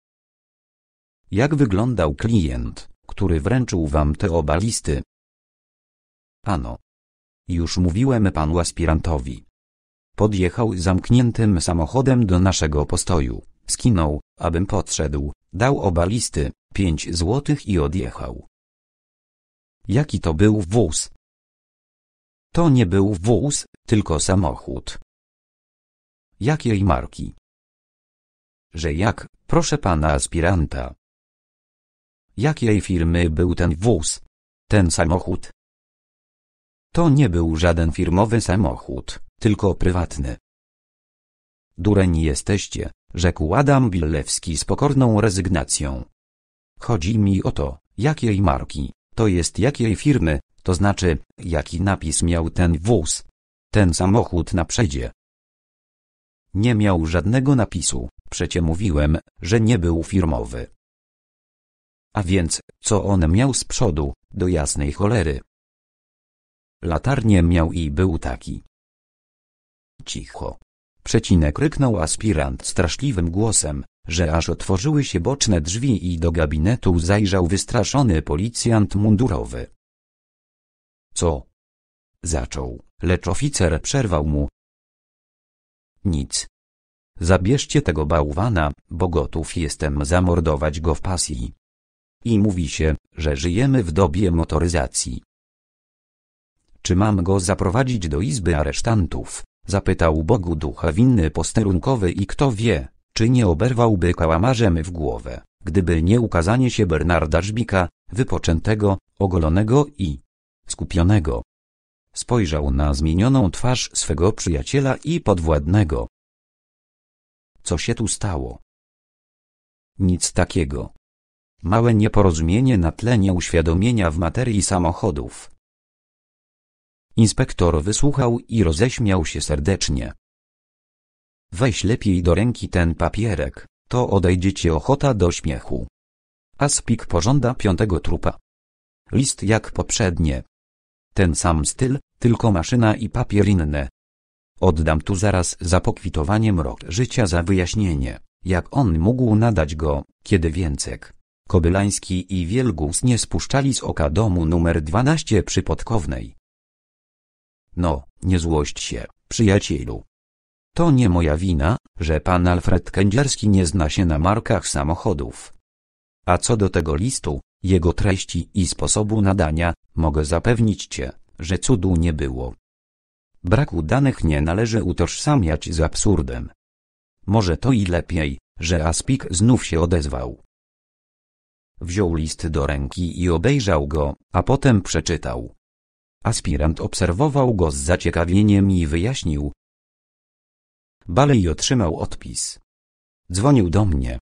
Jak wyglądał klient, który wręczył wam te oba listy? Ano. Już mówiłem panu aspirantowi. Podjechał zamkniętym samochodem do naszego postoju, skinął, abym podszedł, dał oba listy, pięć złotych i odjechał. Jaki to był wóz? To nie był wóz, tylko samochód. Jakiej marki? Że jak, proszę pana aspiranta, Jakiej firmy był ten wóz? Ten samochód? To nie był żaden firmowy samochód, tylko prywatny. Dureń jesteście, rzekł Adam Billewski z pokorną rezygnacją. Chodzi mi o to, jakiej marki, to jest jakiej firmy, to znaczy, jaki napis miał ten wóz. Ten samochód na przedzie. Nie miał żadnego napisu, przecie mówiłem, że nie był firmowy. A więc, co on miał z przodu, do jasnej cholery. Latarnię miał i był taki. Cicho. Przecinek ryknął aspirant straszliwym głosem, że aż otworzyły się boczne drzwi i do gabinetu zajrzał wystraszony policjant mundurowy. Co? Zaczął, lecz oficer przerwał mu. Nic. Zabierzcie tego bałwana, bo gotów jestem zamordować go w pasji. I mówi się, że żyjemy w dobie motoryzacji. Czy mam go zaprowadzić do izby aresztantów? Zapytał Bogu ducha winny posterunkowy i kto wie, czy nie oberwałby kałamarzem w głowę, gdyby nie ukazanie się Bernarda Żbika, wypoczętego, ogolonego i skupionego. Spojrzał na zmienioną twarz swego przyjaciela i podwładnego. Co się tu stało? Nic takiego. Małe nieporozumienie na tle nieuświadomienia w materii samochodów. Inspektor wysłuchał i roześmiał się serdecznie. Weź lepiej do ręki ten papierek, to odejdzie ci ochota do śmiechu. Aspik pożąda piątego trupa. List jak poprzednie. Ten sam styl, tylko maszyna i papier inne. Oddam tu zaraz za pokwitowaniem rok życia za wyjaśnienie, jak on mógł nadać go, kiedy więcek. Kobylański i Wielgus nie spuszczali z oka domu numer 12 przy Podkownej. No, nie złość się, przyjacielu. To nie moja wina, że pan Alfred Kędzierski nie zna się na markach samochodów. A co do tego listu, jego treści i sposobu nadania, mogę zapewnić cię, że cudu nie było. Braku danych nie należy utożsamiać z absurdem. Może to i lepiej, że Aspik znów się odezwał. Wziął list do ręki i obejrzał go, a potem przeczytał. Aspirant obserwował go z zaciekawieniem i wyjaśnił. Balej otrzymał odpis. Dzwonił do mnie.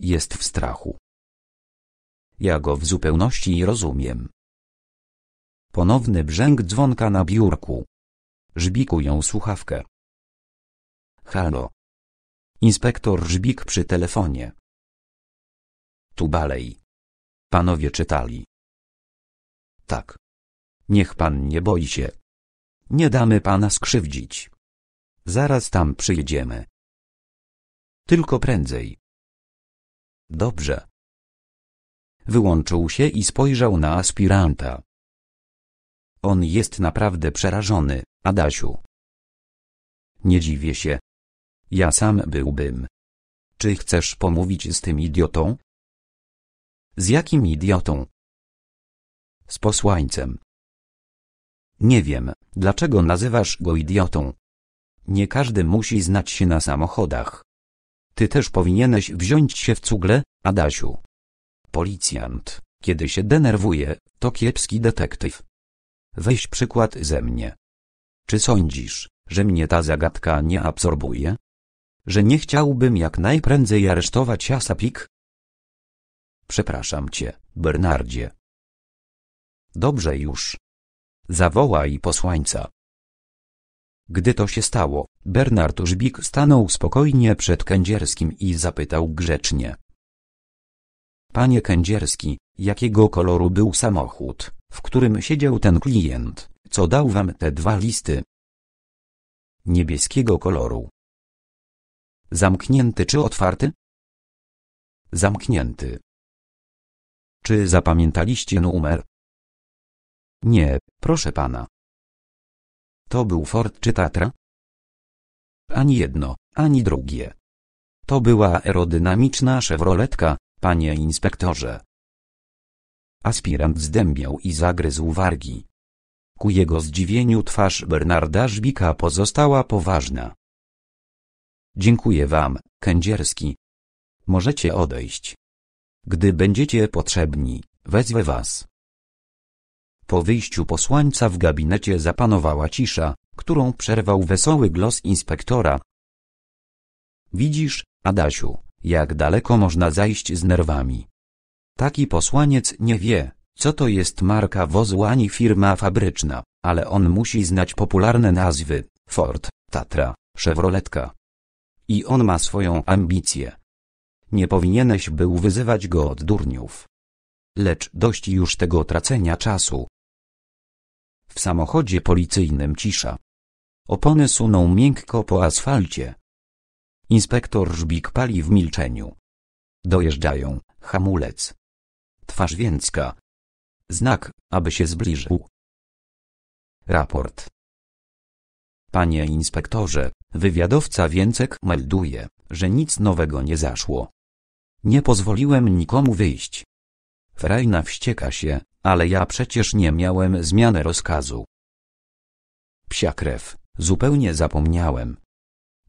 Jest w strachu. Ja go w zupełności rozumiem. Ponowny brzęk dzwonka na biurku. Żbikują słuchawkę. Halo. Inspektor Żbik przy telefonie. Tu Balej. Panowie czytali. Tak. Niech pan nie boi się. Nie damy pana skrzywdzić. Zaraz tam przyjedziemy. Tylko prędzej. Dobrze. Wyłączył się i spojrzał na aspiranta. On jest naprawdę przerażony, Adasiu. Nie dziwię się. Ja sam byłbym. Czy chcesz pomówić z tym idiotą? Z jakim idiotą? Z posłańcem. Nie wiem, dlaczego nazywasz go idiotą. Nie każdy musi znać się na samochodach. Ty też powinieneś wziąć się w cugle, Adasiu. Policjant, kiedy się denerwuje, to kiepski detektyw. Weź przykład ze mnie. Czy sądzisz, że mnie ta zagadka nie absorbuje? Że nie chciałbym jak najprędzej aresztować Asapik? Przepraszam cię, Bernardzie. Dobrze już. Zawołaj posłańca. Gdy to się stało, Bernard Żbik stanął spokojnie przed Kędzierskim i zapytał grzecznie. Panie Kędzierski, jakiego koloru był samochód, w którym siedział ten klient, co dał wam te dwa listy? Niebieskiego koloru. Zamknięty czy otwarty? Zamknięty. Czy zapamiętaliście numer? Nie, proszę pana. To był Ford czy Tatra? Ani jedno, ani drugie. To była aerodynamiczna Chevroletka, panie inspektorze. Aspirant zdębiał i zagryzł wargi. Ku jego zdziwieniu twarz Bernarda Żbika pozostała poważna. Dziękuję wam, kędzierski. Możecie odejść. Gdy będziecie potrzebni, wezwę was. Po wyjściu posłańca w gabinecie zapanowała cisza, którą przerwał wesoły głos inspektora. Widzisz, Adasiu, jak daleko można zajść z nerwami. Taki posłaniec nie wie, co to jest marka wozu ani firma fabryczna, ale on musi znać popularne nazwy, Ford, Tatra, Chevroletka. I on ma swoją ambicję. Nie powinieneś był wyzywać go od durniów. Lecz dość już tego tracenia czasu. W samochodzie policyjnym cisza. Opony suną miękko po asfalcie. Inspektor Żbik pali w milczeniu. Dojeżdżają, hamulec. Twarz więcka. Znak, aby się zbliżył. Raport. Panie inspektorze, wywiadowca Więcek melduje, że nic nowego nie zaszło. Nie pozwoliłem nikomu wyjść. Frajna wścieka się, ale ja przecież nie miałem zmiany rozkazu. Psia krew, zupełnie zapomniałem.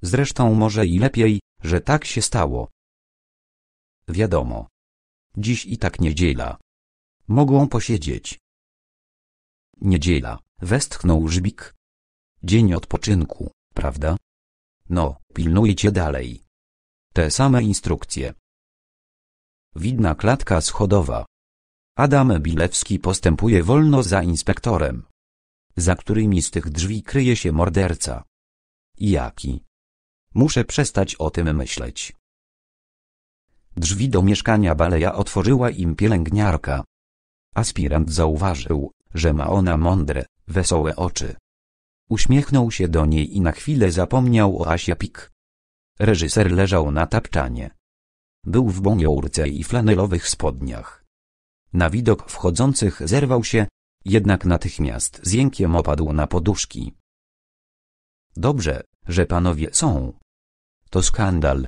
Zresztą może i lepiej, że tak się stało. Wiadomo. Dziś i tak niedziela. Mogą posiedzieć. Niedziela, westchnął Żbik. Dzień odpoczynku, prawda? No, pilnujcie dalej. Te same instrukcje. Widna klatka schodowa. Adam Bilewski postępuje wolno za inspektorem. Za którymi z tych drzwi kryje się morderca. Jaki? Muszę przestać o tym myśleć. Drzwi do mieszkania Baleja otworzyła im pielęgniarka. Aspirant zauważył, że ma ona mądre, wesołe oczy. Uśmiechnął się do niej i na chwilę zapomniał o Asia Pik. Reżyser leżał na tapczanie. Był w boniurce i flanelowych spodniach. Na widok wchodzących zerwał się, jednak natychmiast z jękiem opadł na poduszki. Dobrze, że panowie są. To skandal.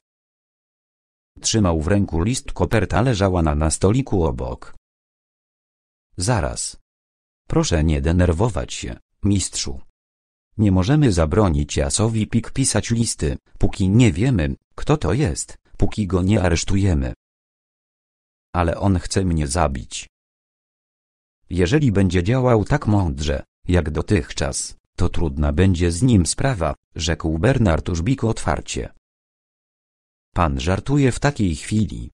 Trzymał w ręku list koperta leżała na, na stoliku obok. Zaraz. Proszę nie denerwować się, mistrzu. Nie możemy zabronić Jasowi Pik pisać listy, póki nie wiemy, kto to jest póki go nie aresztujemy. Ale on chce mnie zabić. Jeżeli będzie działał tak mądrze, jak dotychczas, to trudna będzie z nim sprawa, rzekł Bernard Użbik otwarcie. Pan żartuje w takiej chwili.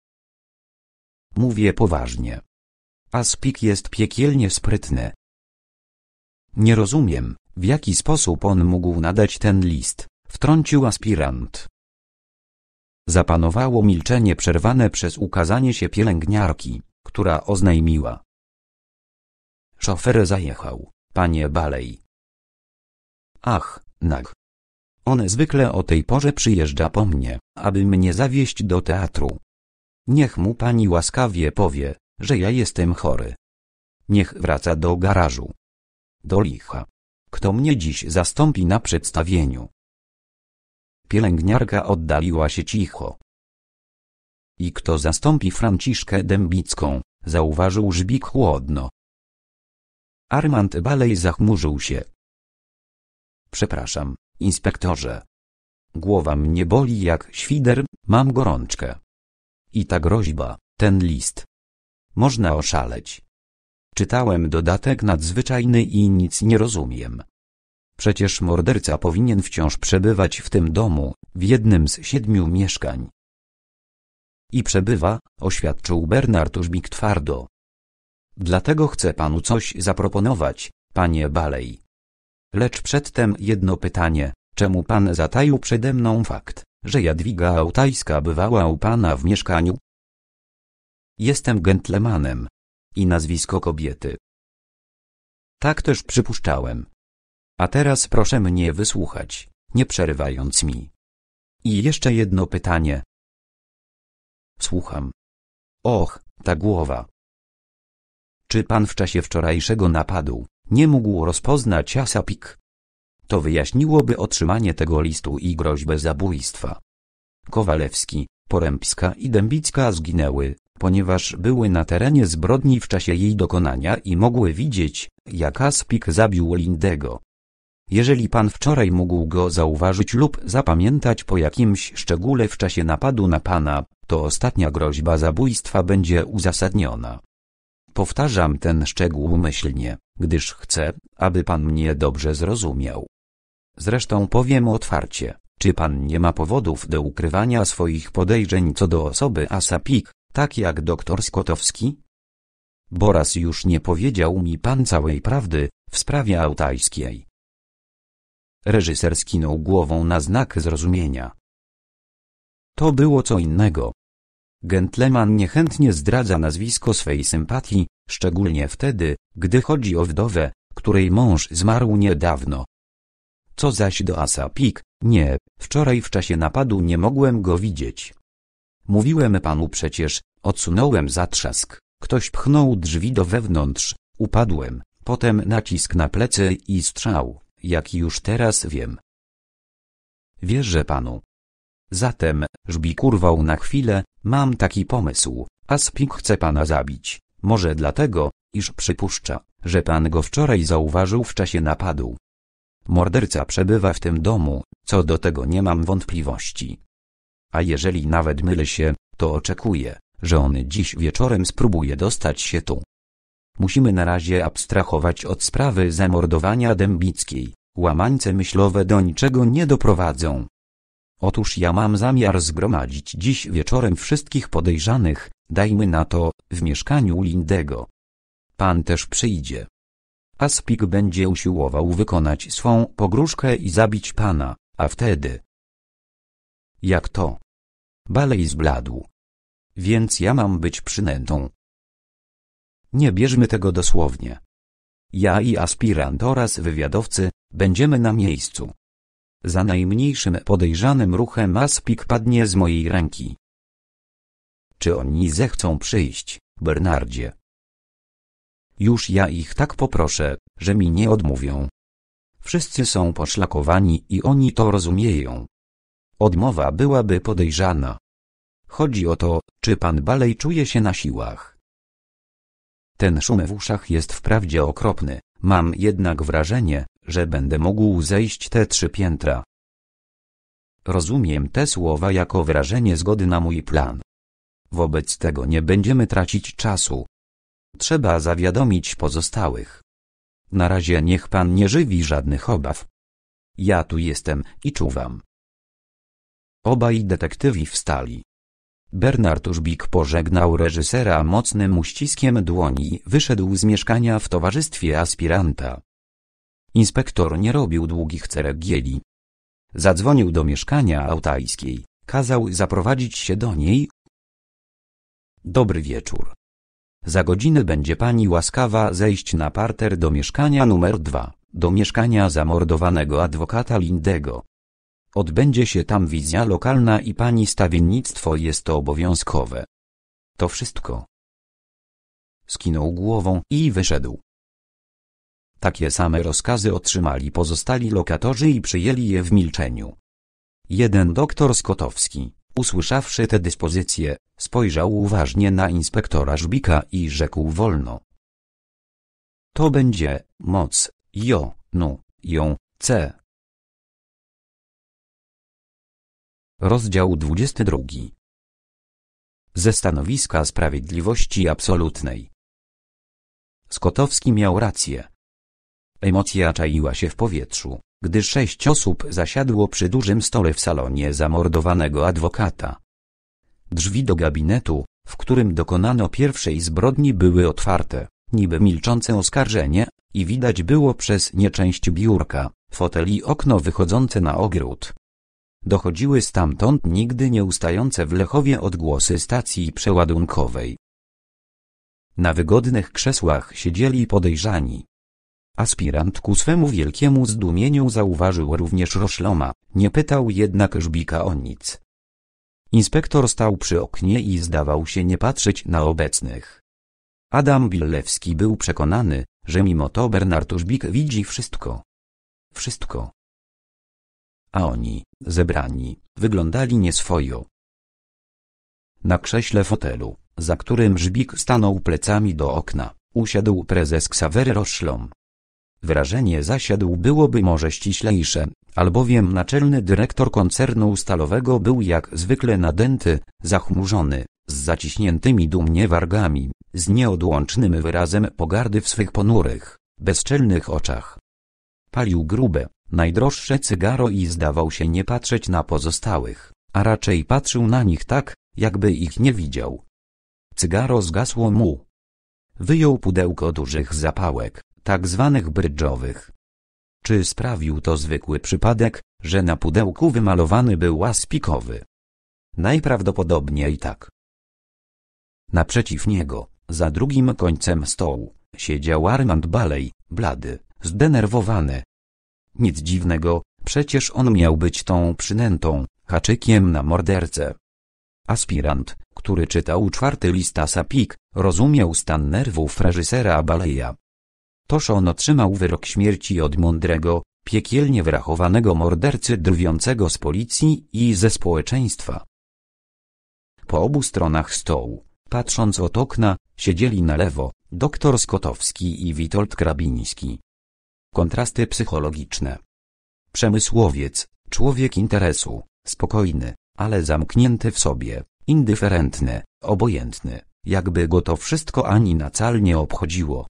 Mówię poważnie. Aspik jest piekielnie sprytny. Nie rozumiem, w jaki sposób on mógł nadać ten list, wtrącił aspirant. Zapanowało milczenie przerwane przez ukazanie się pielęgniarki, która oznajmiła. Szofer zajechał, panie Balej. Ach, nag. On zwykle o tej porze przyjeżdża po mnie, aby mnie zawieźć do teatru. Niech mu pani łaskawie powie, że ja jestem chory. Niech wraca do garażu. Do licha. Kto mnie dziś zastąpi na przedstawieniu? Pielęgniarka oddaliła się cicho. I kto zastąpi Franciszkę Dębicką, zauważył Żbik chłodno. Armand Balej zachmurzył się. Przepraszam, inspektorze. Głowa mnie boli jak świder, mam gorączkę. I ta groźba, ten list. Można oszaleć. Czytałem dodatek nadzwyczajny i nic nie rozumiem. Przecież morderca powinien wciąż przebywać w tym domu, w jednym z siedmiu mieszkań. I przebywa, oświadczył Bernard Użbik twardo. Dlatego chcę panu coś zaproponować, panie Balej. Lecz przedtem jedno pytanie, czemu pan zataił przede mną fakt, że Jadwiga Ołtajska bywała u pana w mieszkaniu? Jestem gentlemanem. I nazwisko kobiety. Tak też przypuszczałem. A teraz proszę mnie wysłuchać, nie przerywając mi. I jeszcze jedno pytanie. Słucham. Och, ta głowa. Czy pan w czasie wczorajszego napadu nie mógł rozpoznać Asapik? To wyjaśniłoby otrzymanie tego listu i groźbę zabójstwa. Kowalewski, Porębska i Dębicka zginęły, ponieważ były na terenie zbrodni w czasie jej dokonania i mogły widzieć, jak Aspik zabił Lindego. Jeżeli pan wczoraj mógł go zauważyć lub zapamiętać po jakimś szczególe w czasie napadu na pana, to ostatnia groźba zabójstwa będzie uzasadniona. Powtarzam ten szczegół myślnie, gdyż chcę, aby pan mnie dobrze zrozumiał. Zresztą powiem otwarcie, czy pan nie ma powodów do ukrywania swoich podejrzeń co do osoby Asapik, tak jak doktor Skotowski? Bo raz już nie powiedział mi pan całej prawdy, w sprawie autajskiej. Reżyser skinął głową na znak zrozumienia. To było co innego. Gentleman niechętnie zdradza nazwisko swej sympatii, szczególnie wtedy, gdy chodzi o wdowę, której mąż zmarł niedawno. Co zaś do Asa Asapik, nie, wczoraj w czasie napadu nie mogłem go widzieć. Mówiłem panu przecież, odsunąłem zatrzask, ktoś pchnął drzwi do wewnątrz, upadłem, potem nacisk na plecy i strzał jak już teraz wiem. Wierzę panu. Zatem, żbi kurwał na chwilę, mam taki pomysł, Aspik chce pana zabić, może dlatego, iż przypuszcza, że pan go wczoraj zauważył w czasie napadu. Morderca przebywa w tym domu, co do tego nie mam wątpliwości. A jeżeli nawet mylę się, to oczekuję, że on dziś wieczorem spróbuje dostać się tu. Musimy na razie abstrahować od sprawy zamordowania Dębickiej, łamańce myślowe do niczego nie doprowadzą. Otóż ja mam zamiar zgromadzić dziś wieczorem wszystkich podejrzanych, dajmy na to, w mieszkaniu Lindego. Pan też przyjdzie. Aspik będzie usiłował wykonać swą pogróżkę i zabić pana, a wtedy... Jak to? Balej zbladł. Więc ja mam być przynętą, nie bierzmy tego dosłownie. Ja i aspirant oraz wywiadowcy będziemy na miejscu. Za najmniejszym podejrzanym ruchem aspik padnie z mojej ręki. Czy oni zechcą przyjść, Bernardzie? Już ja ich tak poproszę, że mi nie odmówią. Wszyscy są poszlakowani i oni to rozumieją. Odmowa byłaby podejrzana. Chodzi o to, czy pan Balej czuje się na siłach. Ten szum w uszach jest wprawdzie okropny, mam jednak wrażenie, że będę mógł zejść te trzy piętra. Rozumiem te słowa jako wyrażenie zgody na mój plan. Wobec tego nie będziemy tracić czasu. Trzeba zawiadomić pozostałych. Na razie niech pan nie żywi żadnych obaw. Ja tu jestem i czuwam. Obaj detektywi wstali. Bernard Urzbik pożegnał reżysera mocnym uściskiem dłoni wyszedł z mieszkania w towarzystwie aspiranta. Inspektor nie robił długich ceregieli. Zadzwonił do mieszkania autajskiej, kazał zaprowadzić się do niej. Dobry wieczór. Za godzinę będzie pani łaskawa zejść na parter do mieszkania numer dwa, do mieszkania zamordowanego adwokata Lindego. Odbędzie się tam wizja lokalna i pani stawiennictwo jest to obowiązkowe. To wszystko. Skinął głową i wyszedł. Takie same rozkazy otrzymali pozostali lokatorzy i przyjęli je w milczeniu. Jeden doktor Skotowski, usłyszawszy te dyspozycje, spojrzał uważnie na inspektora Żbika i rzekł wolno. To będzie moc, jo, nu, ją, c, Rozdział 22. Ze stanowiska sprawiedliwości absolutnej. Skotowski miał rację. Emocja czaiła się w powietrzu, gdy sześć osób zasiadło przy dużym stole w salonie zamordowanego adwokata. Drzwi do gabinetu, w którym dokonano pierwszej zbrodni były otwarte, niby milczące oskarżenie, i widać było przez nie część biurka, foteli okno wychodzące na ogród, Dochodziły stamtąd nigdy nieustające w Lechowie odgłosy stacji przeładunkowej. Na wygodnych krzesłach siedzieli podejrzani. Aspirant ku swemu wielkiemu zdumieniu zauważył również Roszloma, nie pytał jednak Żbika o nic. Inspektor stał przy oknie i zdawał się nie patrzeć na obecnych. Adam Billewski był przekonany, że mimo to Bernard Żbik widzi wszystko. Wszystko a oni, zebrani, wyglądali nieswojo. Na krześle fotelu, za którym żbik stanął plecami do okna, usiadł prezes Xavery Roszlom. Wyrażenie zasiadł byłoby może ściślejsze, albowiem naczelny dyrektor koncernu stalowego był jak zwykle nadęty, zachmurzony, z zaciśniętymi dumnie wargami, z nieodłącznym wyrazem pogardy w swych ponurych, bezczelnych oczach. Palił grube, najdroższe cygaro i zdawał się nie patrzeć na pozostałych, a raczej patrzył na nich tak, jakby ich nie widział. Cygaro zgasło mu. Wyjął pudełko dużych zapałek, tak zwanych brydżowych. Czy sprawił to zwykły przypadek, że na pudełku wymalowany był pikowy? Najprawdopodobniej tak. Naprzeciw niego, za drugim końcem stołu, siedział Armand Balej, blady, zdenerwowany, nic dziwnego, przecież on miał być tą przynętą, haczykiem na mordercę. Aspirant, który czytał czwarty lista Sapik, rozumiał stan nerwów reżysera Baleja. Toż on otrzymał wyrok śmierci od mądrego, piekielnie wyrachowanego mordercy drwiącego z policji i ze społeczeństwa. Po obu stronach stołu, patrząc od okna, siedzieli na lewo, doktor Skotowski i Witold Krabiński. Kontrasty psychologiczne. Przemysłowiec, człowiek interesu, spokojny, ale zamknięty w sobie, indyferentny, obojętny, jakby go to wszystko ani na cal nie obchodziło.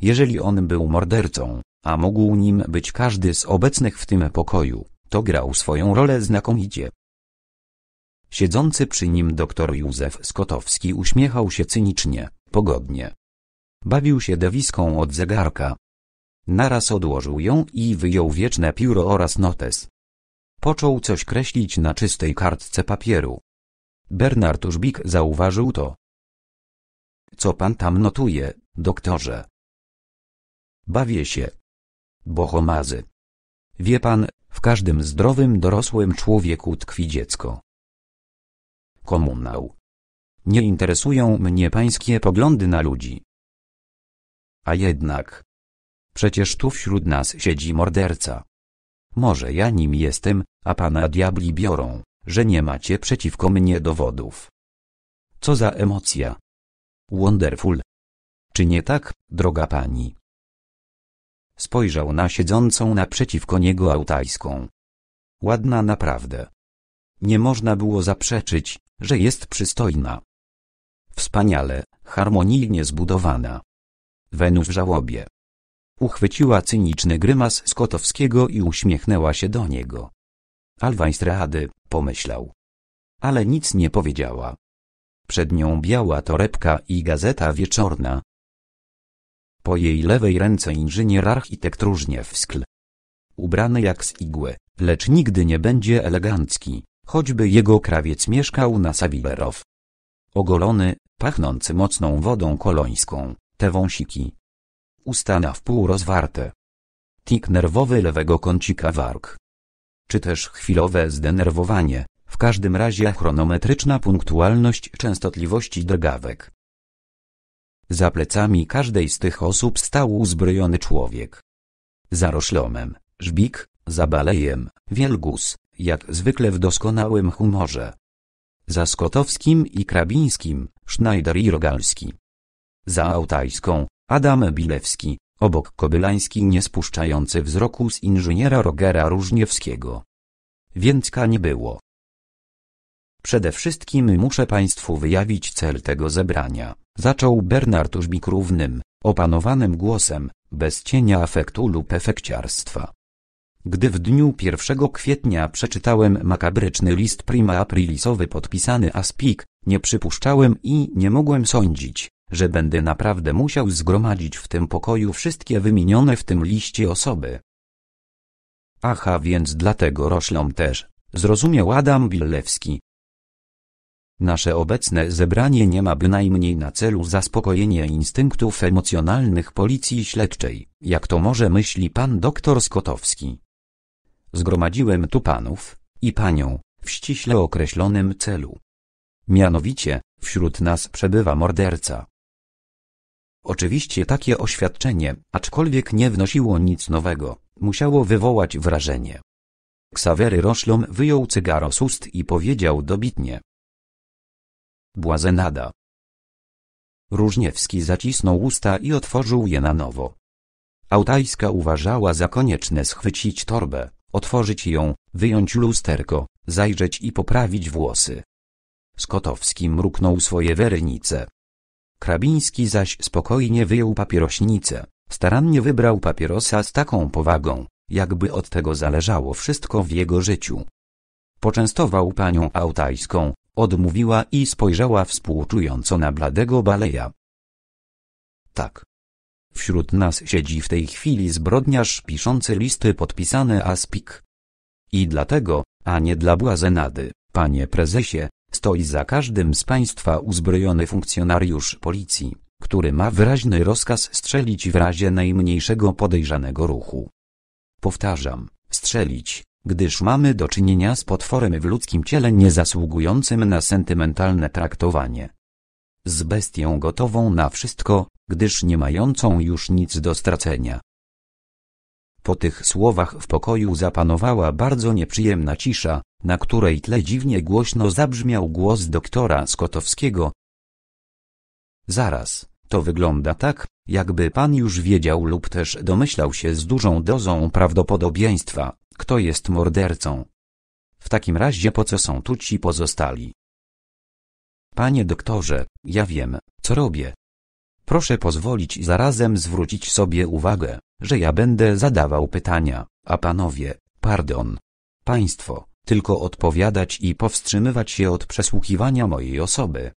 Jeżeli on był mordercą, a mógł nim być każdy z obecnych w tym pokoju, to grał swoją rolę znakomicie. Siedzący przy nim doktor Józef Skotowski uśmiechał się cynicznie, pogodnie. Bawił się dewiską od zegarka, Naraz odłożył ją i wyjął wieczne pióro oraz notes. Począł coś kreślić na czystej kartce papieru. Bernard Użbik zauważył to. Co pan tam notuje, doktorze? Bawię się. Bohomazy. Wie pan, w każdym zdrowym dorosłym człowieku tkwi dziecko. Komunał. Nie interesują mnie pańskie poglądy na ludzi. A jednak, Przecież tu wśród nas siedzi morderca. Może ja nim jestem, a pana diabli biorą, że nie macie przeciwko mnie dowodów. Co za emocja. Wonderful. Czy nie tak, droga pani? Spojrzał na siedzącą naprzeciwko niego autajską. Ładna naprawdę. Nie można było zaprzeczyć, że jest przystojna. Wspaniale, harmonijnie zbudowana. Wenus w żałobie. Uchwyciła cyniczny grymas Skotowskiego i uśmiechnęła się do niego. Alwaństrady, pomyślał. Ale nic nie powiedziała. Przed nią biała torebka i gazeta wieczorna. Po jej lewej ręce inżynier architekt Różniewskl. Ubrany jak z igły, lecz nigdy nie będzie elegancki, choćby jego krawiec mieszkał na Sawilerow. Ogolony, pachnący mocną wodą kolońską, te wąsiki, usta na wpół rozwarte. Tik nerwowy lewego kącika warg. Czy też chwilowe zdenerwowanie, w każdym razie chronometryczna punktualność częstotliwości drgawek. Za plecami każdej z tych osób stał uzbrojony człowiek. Za roślomem, żbik, za balejem, wielgus, jak zwykle w doskonałym humorze. Za Skotowskim i Krabińskim, Schneider i Rogalski. Za Autajską. Adam Bilewski, obok Kobylański nie spuszczający wzroku z inżyniera Rogera Różniewskiego. Więcka nie było. Przede wszystkim muszę Państwu wyjawić cel tego zebrania, zaczął Bernard Użbik równym, opanowanym głosem, bez cienia afektu lub efekciarstwa. Gdy w dniu 1 kwietnia przeczytałem makabryczny list prima aprilisowy podpisany Aspik, nie przypuszczałem i nie mogłem sądzić, że będę naprawdę musiał zgromadzić w tym pokoju wszystkie wymienione w tym liście osoby. Aha, więc dlatego roślą też, zrozumiał Adam Billewski. Nasze obecne zebranie nie ma bynajmniej na celu zaspokojenie instynktów emocjonalnych policji śledczej, jak to może myśli pan doktor Skotowski. Zgromadziłem tu panów i panią w ściśle określonym celu. Mianowicie, wśród nas przebywa morderca, Oczywiście takie oświadczenie, aczkolwiek nie wnosiło nic nowego, musiało wywołać wrażenie. Ksawery Roszlom wyjął cygaro z ust i powiedział dobitnie. Błazenada. Różniewski zacisnął usta i otworzył je na nowo. Autajska uważała za konieczne schwycić torbę, otworzyć ją, wyjąć lusterko, zajrzeć i poprawić włosy. Skotowski mruknął swoje wernice. Krabiński zaś spokojnie wyjął papierośnicę, starannie wybrał papierosa z taką powagą, jakby od tego zależało wszystko w jego życiu. Poczęstował panią autajską, odmówiła i spojrzała współczująco na bladego baleja. Tak. Wśród nas siedzi w tej chwili zbrodniarz piszący listy podpisane Aspik. I dlatego, a nie dla błazenady, panie prezesie, Stoi za każdym z państwa uzbrojony funkcjonariusz policji, który ma wyraźny rozkaz strzelić w razie najmniejszego podejrzanego ruchu. Powtarzam, strzelić, gdyż mamy do czynienia z potworem w ludzkim ciele niezasługującym na sentymentalne traktowanie. Z bestią gotową na wszystko, gdyż nie mającą już nic do stracenia. Po tych słowach w pokoju zapanowała bardzo nieprzyjemna cisza, na której tle dziwnie głośno zabrzmiał głos doktora Skotowskiego. Zaraz, to wygląda tak, jakby pan już wiedział lub też domyślał się z dużą dozą prawdopodobieństwa, kto jest mordercą. W takim razie po co są tu ci pozostali? Panie doktorze, ja wiem, co robię, Proszę pozwolić zarazem zwrócić sobie uwagę, że ja będę zadawał pytania, a panowie, pardon, państwo, tylko odpowiadać i powstrzymywać się od przesłuchiwania mojej osoby.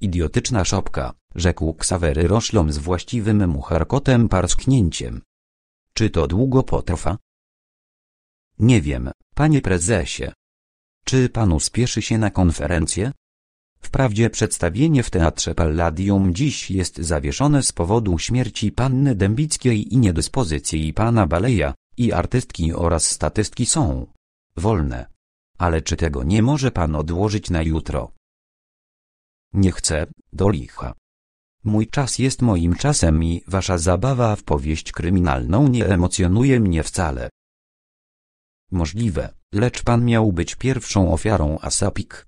Idiotyczna szopka, rzekł Ksawery Roszlom z właściwym mu charkotem parsknięciem. Czy to długo potrwa? Nie wiem, panie prezesie. Czy panu spieszy się na konferencję? Wprawdzie przedstawienie w Teatrze Palladium dziś jest zawieszone z powodu śmierci panny Dębickiej i niedyspozycji pana Baleja, i artystki oraz statystki są wolne. Ale czy tego nie może pan odłożyć na jutro? Nie chcę, do licha. Mój czas jest moim czasem i wasza zabawa w powieść kryminalną nie emocjonuje mnie wcale. Możliwe, lecz pan miał być pierwszą ofiarą Asapik.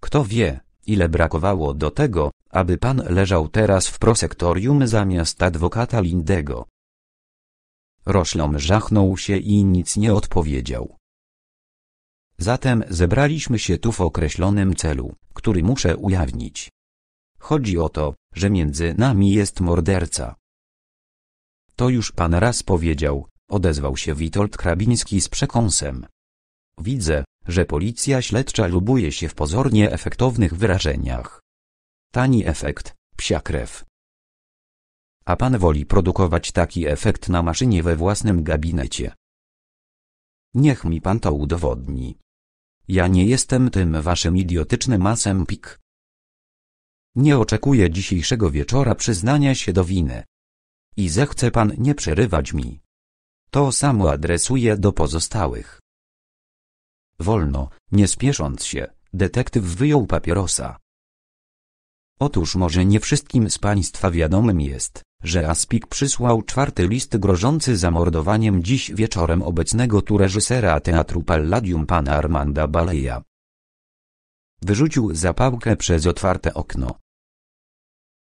Kto wie, ile brakowało do tego, aby pan leżał teraz w prosektorium zamiast adwokata Lindego. Roślom żachnął się i nic nie odpowiedział. Zatem zebraliśmy się tu w określonym celu, który muszę ujawnić. Chodzi o to, że między nami jest morderca. To już pan raz powiedział, odezwał się Witold Krabiński z przekąsem. Widzę, że policja śledcza lubuje się w pozornie efektownych wyrażeniach. Tani efekt, psia krew. A pan woli produkować taki efekt na maszynie we własnym gabinecie. Niech mi pan to udowodni. Ja nie jestem tym waszym idiotycznym masem pik. Nie oczekuję dzisiejszego wieczora przyznania się do winy. I zechce pan nie przerywać mi. To samo adresuję do pozostałych. Wolno, nie spiesząc się, detektyw wyjął papierosa. Otóż może nie wszystkim z Państwa wiadomym jest, że Aspik przysłał czwarty list grożący zamordowaniem dziś wieczorem obecnego tu reżysera teatru Palladium pana Armanda Baleja. Wyrzucił zapałkę przez otwarte okno.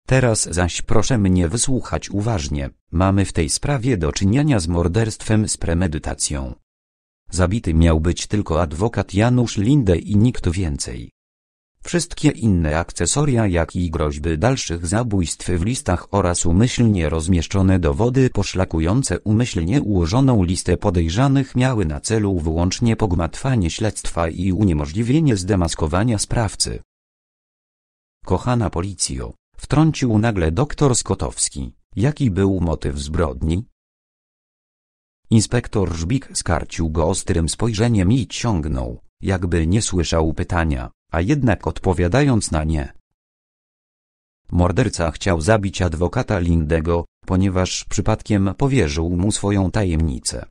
Teraz zaś proszę mnie wysłuchać uważnie, mamy w tej sprawie do czynienia z morderstwem z premedytacją, Zabity miał być tylko adwokat Janusz Linde i nikt więcej. Wszystkie inne akcesoria jak i groźby dalszych zabójstw w listach oraz umyślnie rozmieszczone dowody poszlakujące umyślnie ułożoną listę podejrzanych miały na celu wyłącznie pogmatwanie śledztwa i uniemożliwienie zdemaskowania sprawcy. Kochana policjo, wtrącił nagle doktor Skotowski, jaki był motyw zbrodni? Inspektor Żbik skarcił go ostrym spojrzeniem i ciągnął, jakby nie słyszał pytania, a jednak odpowiadając na nie. Morderca chciał zabić adwokata Lindego, ponieważ przypadkiem powierzył mu swoją tajemnicę.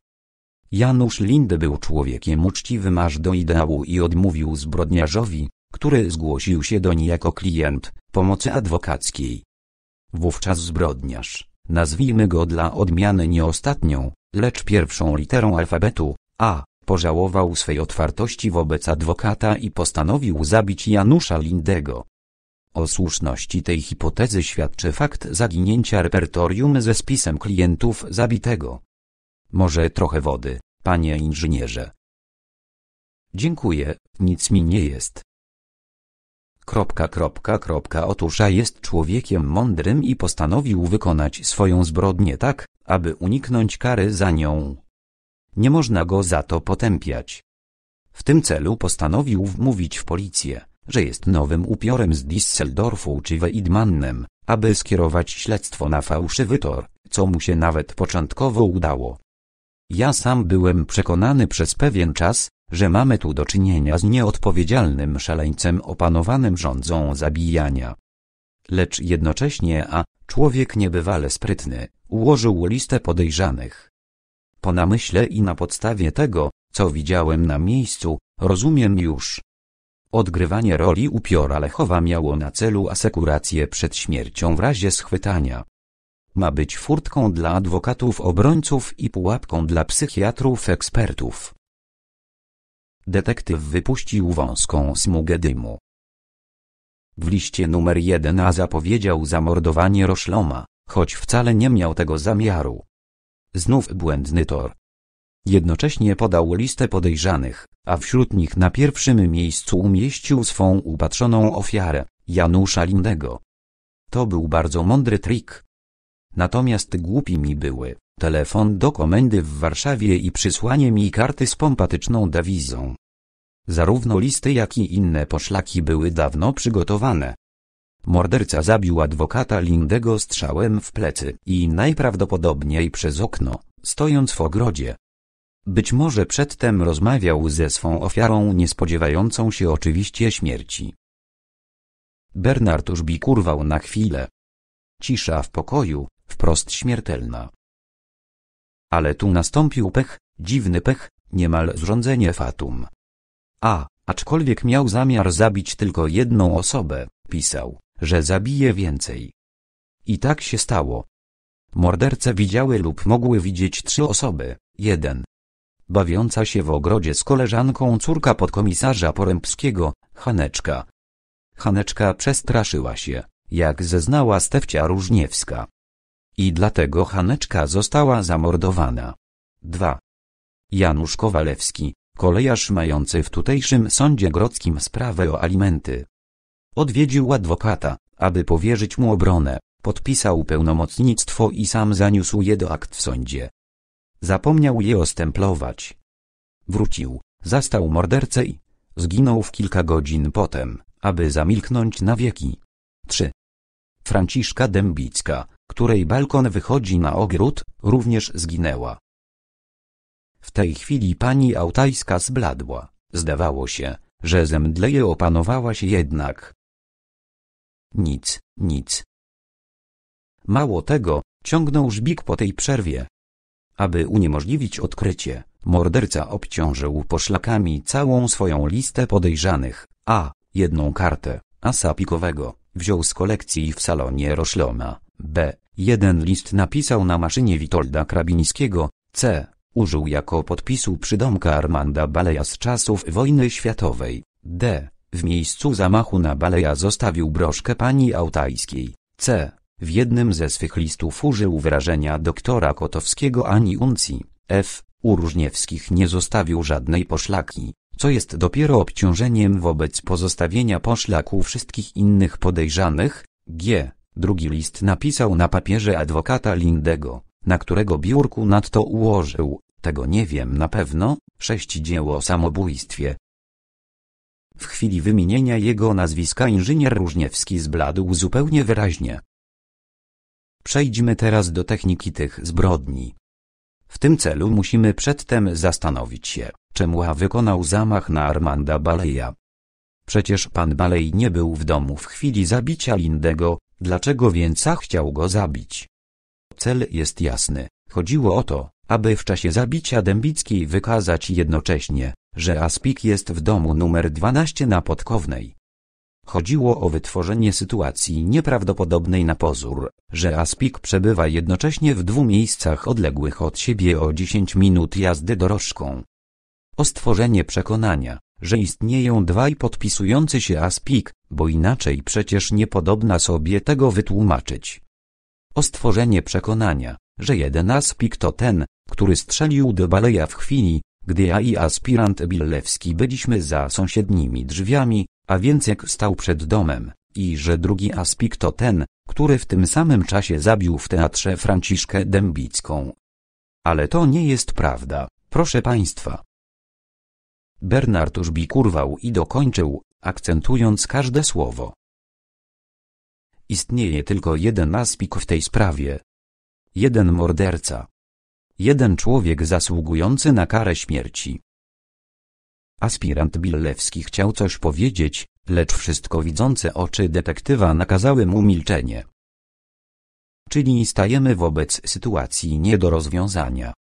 Janusz Lindy był człowiekiem uczciwym aż do ideału i odmówił zbrodniarzowi, który zgłosił się do niej jako klient, pomocy adwokackiej. Wówczas zbrodniarz, nazwijmy go dla odmiany nie ostatnią, lecz pierwszą literą alfabetu, A, pożałował swej otwartości wobec adwokata i postanowił zabić Janusza Lindego. O słuszności tej hipotezy świadczy fakt zaginięcia repertorium ze spisem klientów zabitego. Może trochę wody, panie inżynierze. Dziękuję, nic mi nie jest. Kropka, kropka, kropka. Otóż A jest człowiekiem mądrym i postanowił wykonać swoją zbrodnię tak, aby uniknąć kary za nią. Nie można go za to potępiać. W tym celu postanowił wmówić w policję, że jest nowym upiorem z Düsseldorfu czy Weidmannem, aby skierować śledztwo na fałszywy tor, co mu się nawet początkowo udało. Ja sam byłem przekonany przez pewien czas, że mamy tu do czynienia z nieodpowiedzialnym szaleńcem opanowanym rządzą zabijania. Lecz jednocześnie a, człowiek niebywale sprytny, ułożył listę podejrzanych. Po namyśle i na podstawie tego, co widziałem na miejscu, rozumiem już. Odgrywanie roli upiora Lechowa miało na celu asekurację przed śmiercią w razie schwytania. Ma być furtką dla adwokatów obrońców i pułapką dla psychiatrów ekspertów. Detektyw wypuścił wąską smugę dymu. W liście numer 1 a zapowiedział zamordowanie Roszloma choć wcale nie miał tego zamiaru. Znów błędny tor. Jednocześnie podał listę podejrzanych, a wśród nich na pierwszym miejscu umieścił swą upatrzoną ofiarę, Janusza Lindego. To był bardzo mądry trik. Natomiast głupi mi były telefon do komendy w Warszawie i przysłanie mi karty z pompatyczną dewizą. Zarówno listy jak i inne poszlaki były dawno przygotowane, Morderca zabił adwokata Lindego strzałem w plecy i najprawdopodobniej przez okno, stojąc w ogrodzie. Być może przedtem rozmawiał ze swą ofiarą niespodziewającą się oczywiście śmierci. Bernard Użbik kurwał na chwilę. Cisza w pokoju, wprost śmiertelna. Ale tu nastąpił pech, dziwny pech, niemal zrządzenie fatum. A, aczkolwiek miał zamiar zabić tylko jedną osobę, pisał że zabije więcej. I tak się stało. Morderce widziały lub mogły widzieć trzy osoby. Jeden. Bawiąca się w ogrodzie z koleżanką córka podkomisarza Porębskiego, Haneczka. Haneczka przestraszyła się, jak zeznała Stefcia Różniewska. I dlatego Haneczka została zamordowana. 2. Janusz Kowalewski, kolejarz mający w tutejszym sądzie grodzkim sprawę o alimenty, Odwiedził adwokata, aby powierzyć mu obronę, podpisał pełnomocnictwo i sam zaniósł je do akt w sądzie. Zapomniał je ostemplować. Wrócił, zastał mordercę i zginął w kilka godzin potem, aby zamilknąć na wieki. 3. Franciszka Dębicka, której balkon wychodzi na ogród, również zginęła. W tej chwili pani Autajska zbladła. Zdawało się, że zemdleje opanowała się jednak, nic, nic. Mało tego, ciągnął żbik po tej przerwie. Aby uniemożliwić odkrycie, morderca obciążył poszlakami całą swoją listę podejrzanych, a jedną kartę asa pikowego wziął z kolekcji w salonie Roszloma, b. Jeden list napisał na maszynie Witolda Krabińskiego, c. Użył jako podpisu przydomka Armanda Baleja z czasów wojny światowej, d. W miejscu zamachu na Baleja zostawił broszkę pani Autajskiej, c. W jednym ze swych listów użył wyrażenia doktora Kotowskiego ani uncji, f. U Różniewskich nie zostawił żadnej poszlaki, co jest dopiero obciążeniem wobec pozostawienia poszlaku wszystkich innych podejrzanych, g. Drugi list napisał na papierze adwokata Lindego, na którego biurku nadto ułożył, tego nie wiem na pewno, sześć dzieł o samobójstwie, w chwili wymienienia jego nazwiska inżynier Różniewski zbladł zupełnie wyraźnie. Przejdźmy teraz do techniki tych zbrodni. W tym celu musimy przedtem zastanowić się, czemu A wykonał zamach na Armanda Baleja. Przecież pan Balej nie był w domu w chwili zabicia Lindego, dlaczego więc A chciał go zabić? Cel jest jasny, chodziło o to, aby w czasie zabicia Dębickiej wykazać jednocześnie, że Aspik jest w domu numer 12 na Podkownej. Chodziło o wytworzenie sytuacji nieprawdopodobnej na pozór, że Aspik przebywa jednocześnie w dwóch miejscach odległych od siebie o 10 minut jazdy dorożką. O stworzenie przekonania, że istnieją dwaj podpisujący się Aspik, bo inaczej przecież niepodobna sobie tego wytłumaczyć. O stworzenie przekonania, że jeden Aspik to ten, który strzelił do baleja w chwili, gdy ja i aspirant Billewski byliśmy za sąsiednimi drzwiami, a więc jak stał przed domem, i że drugi aspik to ten, który w tym samym czasie zabił w teatrze Franciszkę Dębicką. Ale to nie jest prawda, proszę państwa. Bernard już bikurwał i dokończył, akcentując każde słowo. Istnieje tylko jeden aspik w tej sprawie. Jeden morderca jeden człowiek zasługujący na karę śmierci. Aspirant Billewski chciał coś powiedzieć, lecz wszystko widzące oczy detektywa nakazały mu milczenie. Czyli stajemy wobec sytuacji nie do rozwiązania.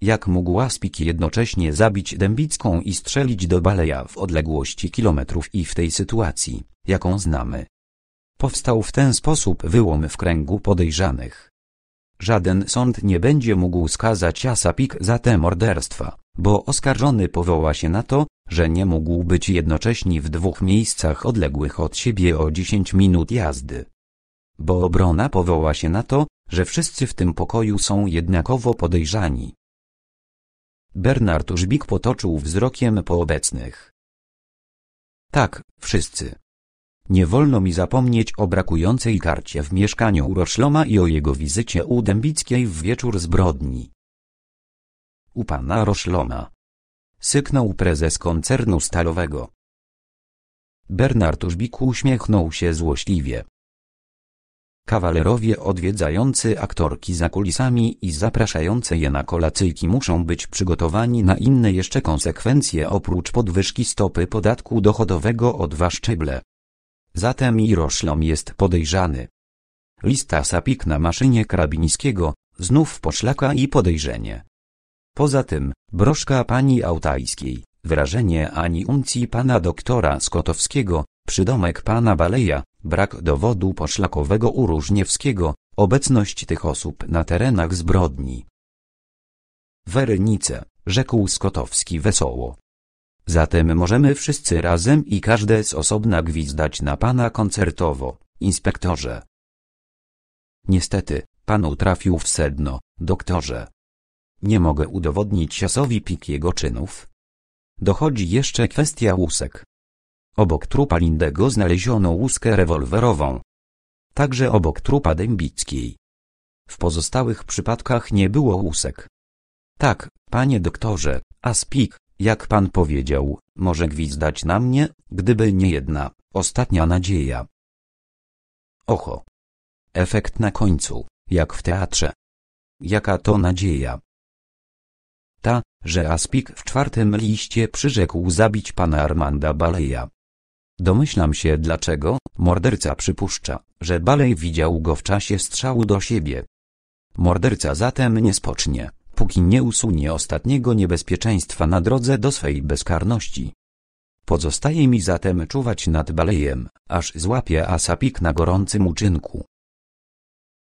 Jak mógł Aspik jednocześnie zabić Dębicką i strzelić do Baleja w odległości kilometrów i w tej sytuacji, jaką znamy? Powstał w ten sposób wyłom w kręgu podejrzanych. Żaden sąd nie będzie mógł skazać Asapik za te morderstwa, bo oskarżony powoła się na to, że nie mógł być jednocześnie w dwóch miejscach odległych od siebie o 10 minut jazdy. Bo obrona powoła się na to, że wszyscy w tym pokoju są jednakowo podejrzani. Bernard Żbik potoczył wzrokiem po obecnych. Tak, wszyscy. Nie wolno mi zapomnieć o brakującej karcie w mieszkaniu Uroszloma i o jego wizycie u Dębickiej w wieczór zbrodni. U pana Rośloma. Syknął prezes koncernu stalowego. Bernard Użbik uśmiechnął się złośliwie. Kawalerowie odwiedzający aktorki za kulisami i zapraszające je na kolacyjki muszą być przygotowani na inne jeszcze konsekwencje oprócz podwyżki stopy podatku dochodowego o dwa szczeble. Zatem Jaroślom jest podejrzany. Lista sapik na maszynie Karabińskiego, znów poszlaka i podejrzenie. Poza tym, broszka pani Autajskiej, wrażenie ani uncji pana doktora Skotowskiego, przydomek pana Baleja, brak dowodu poszlakowego u Różniewskiego, obecność tych osób na terenach zbrodni. Werynice, rzekł Skotowski wesoło. Zatem możemy wszyscy razem i każde z osobna gwizdać na pana koncertowo, inspektorze. Niestety, pan utrafił w sedno, doktorze. Nie mogę udowodnić siasowi Pik jego czynów. Dochodzi jeszcze kwestia łusek. Obok trupa Lindego znaleziono łuskę rewolwerową. Także obok trupa Dębickiej. W pozostałych przypadkach nie było łusek. Tak, panie doktorze, a spik? Jak pan powiedział, może gwizdać na mnie, gdyby nie jedna, ostatnia nadzieja. Oho. Efekt na końcu, jak w teatrze. Jaka to nadzieja? Ta, że Aspik w czwartym liście przyrzekł zabić pana Armanda Baleja. Domyślam się dlaczego, morderca przypuszcza, że Balej widział go w czasie strzału do siebie. Morderca zatem nie spocznie dopóki nie usunie ostatniego niebezpieczeństwa na drodze do swej bezkarności. Pozostaje mi zatem czuwać nad balejem, aż złapie Asapik na gorącym uczynku.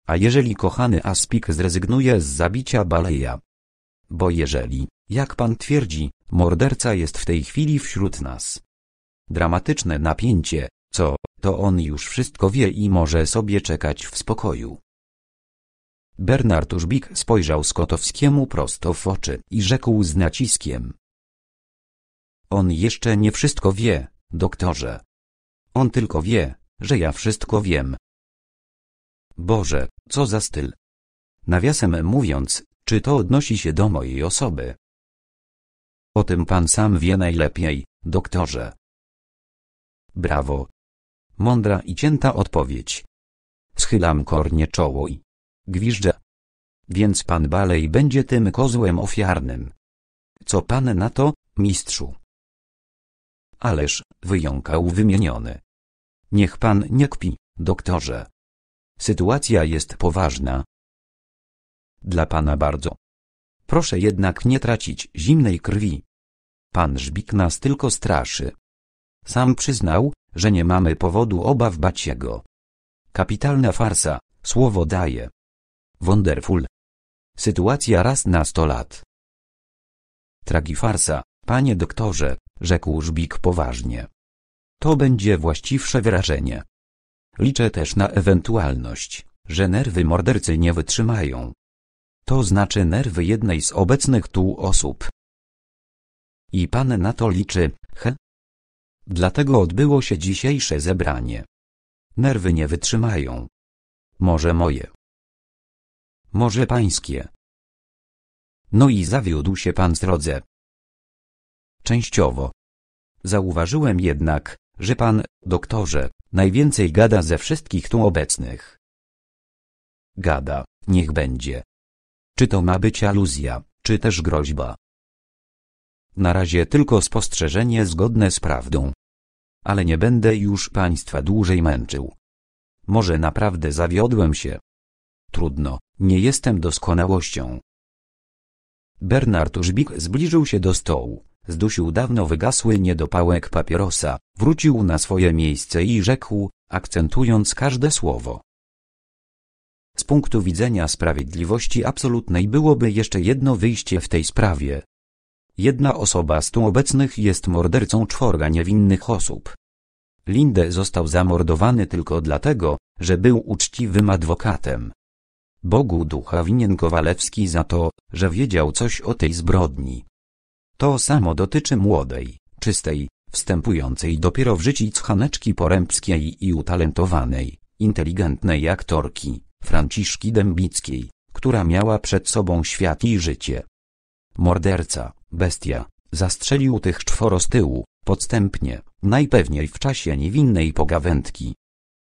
A jeżeli kochany Aspik zrezygnuje z zabicia baleja? Bo jeżeli, jak pan twierdzi, morderca jest w tej chwili wśród nas. Dramatyczne napięcie, co, to on już wszystko wie i może sobie czekać w spokoju. Bernard Big spojrzał Skotowskiemu prosto w oczy i rzekł z naciskiem. On jeszcze nie wszystko wie, doktorze. On tylko wie, że ja wszystko wiem. Boże, co za styl. Nawiasem mówiąc, czy to odnosi się do mojej osoby? O tym pan sam wie najlepiej, doktorze. Brawo. Mądra i cięta odpowiedź. Schylam kornie czoło i Gwizdże. Więc pan Balej będzie tym kozłem ofiarnym. Co pan na to, mistrzu? Ależ, wyjąkał wymieniony. Niech pan nie kpi, doktorze. Sytuacja jest poważna. Dla pana bardzo. Proszę jednak nie tracić zimnej krwi. Pan Żbik nas tylko straszy. Sam przyznał, że nie mamy powodu obaw bać Kapitalna farsa, słowo daje. Wonderful. Sytuacja raz na sto lat. Tragifarsa, panie doktorze, rzekł Żbik poważnie. To będzie właściwsze wyrażenie. Liczę też na ewentualność, że nerwy mordercy nie wytrzymają. To znaczy nerwy jednej z obecnych tu osób. I pan na to liczy, he? Dlatego odbyło się dzisiejsze zebranie. Nerwy nie wytrzymają. Może moje. Może pańskie. No i zawiódł się pan drodze. Częściowo. Zauważyłem jednak, że pan, doktorze, najwięcej gada ze wszystkich tu obecnych. Gada, niech będzie. Czy to ma być aluzja, czy też groźba? Na razie tylko spostrzeżenie zgodne z prawdą. Ale nie będę już Państwa dłużej męczył. Może naprawdę zawiodłem się. Trudno, nie jestem doskonałością. Bernard Żbik zbliżył się do stołu, zdusił dawno wygasły niedopałek papierosa, wrócił na swoje miejsce i rzekł, akcentując każde słowo. Z punktu widzenia sprawiedliwości absolutnej byłoby jeszcze jedno wyjście w tej sprawie. Jedna osoba z tu obecnych jest mordercą czworga niewinnych osób. Linde został zamordowany tylko dlatego, że był uczciwym adwokatem. Bogu ducha winien Kowalewski za to, że wiedział coś o tej zbrodni. To samo dotyczy młodej, czystej, wstępującej dopiero w życie chaneczki porębskiej i utalentowanej, inteligentnej aktorki, Franciszki Dębickiej, która miała przed sobą świat i życie. Morderca, bestia, zastrzelił tych czworo z tyłu, podstępnie, najpewniej w czasie niewinnej pogawędki.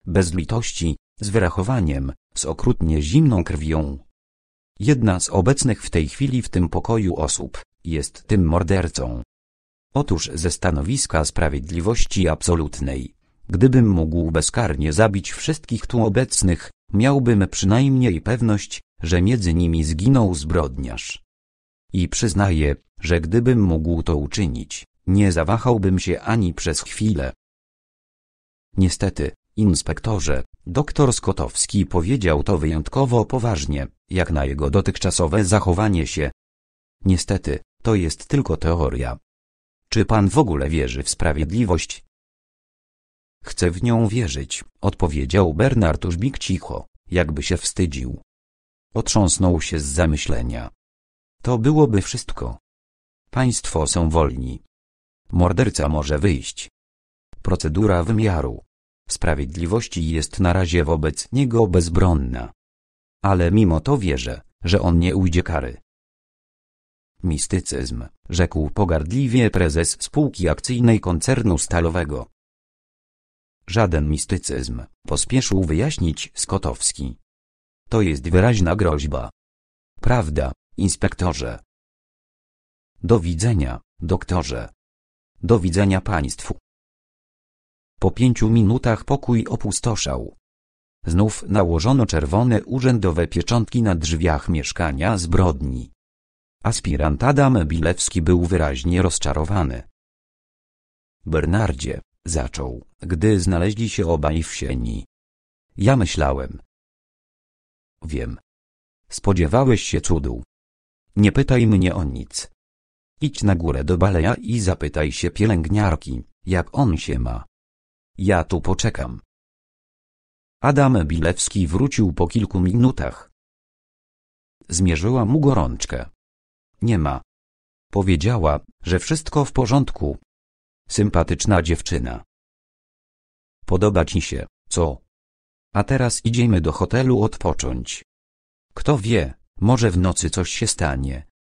Bez litości, z wyrachowaniem, z okrutnie zimną krwią. Jedna z obecnych w tej chwili w tym pokoju osób jest tym mordercą. Otóż ze stanowiska sprawiedliwości absolutnej, gdybym mógł bezkarnie zabić wszystkich tu obecnych, miałbym przynajmniej pewność, że między nimi zginął zbrodniarz. I przyznaję, że gdybym mógł to uczynić, nie zawahałbym się ani przez chwilę. Niestety, Inspektorze, doktor Skotowski powiedział to wyjątkowo poważnie, jak na jego dotychczasowe zachowanie się. Niestety, to jest tylko teoria. Czy pan w ogóle wierzy w sprawiedliwość? Chcę w nią wierzyć, odpowiedział Bernard Użbik cicho, jakby się wstydził. Otrząsnął się z zamyślenia. To byłoby wszystko. Państwo są wolni. Morderca może wyjść. Procedura wymiaru sprawiedliwości jest na razie wobec niego bezbronna. Ale mimo to wierzę, że on nie ujdzie kary. Mistycyzm, rzekł pogardliwie prezes spółki akcyjnej koncernu stalowego. Żaden mistycyzm, pospieszył wyjaśnić Skotowski. To jest wyraźna groźba. Prawda, inspektorze. Do widzenia, doktorze. Do widzenia państwu. Po pięciu minutach pokój opustoszał. Znów nałożono czerwone urzędowe pieczątki na drzwiach mieszkania zbrodni. Aspirant Adam Bilewski był wyraźnie rozczarowany. Bernardzie, zaczął, gdy znaleźli się obaj w sieni. Ja myślałem. Wiem. Spodziewałeś się cudu. Nie pytaj mnie o nic. Idź na górę do baleja i zapytaj się pielęgniarki, jak on się ma. Ja tu poczekam. Adam Bilewski wrócił po kilku minutach. Zmierzyła mu gorączkę. Nie ma. Powiedziała, że wszystko w porządku. Sympatyczna dziewczyna. Podoba ci się, co? A teraz idziemy do hotelu odpocząć. Kto wie, może w nocy coś się stanie.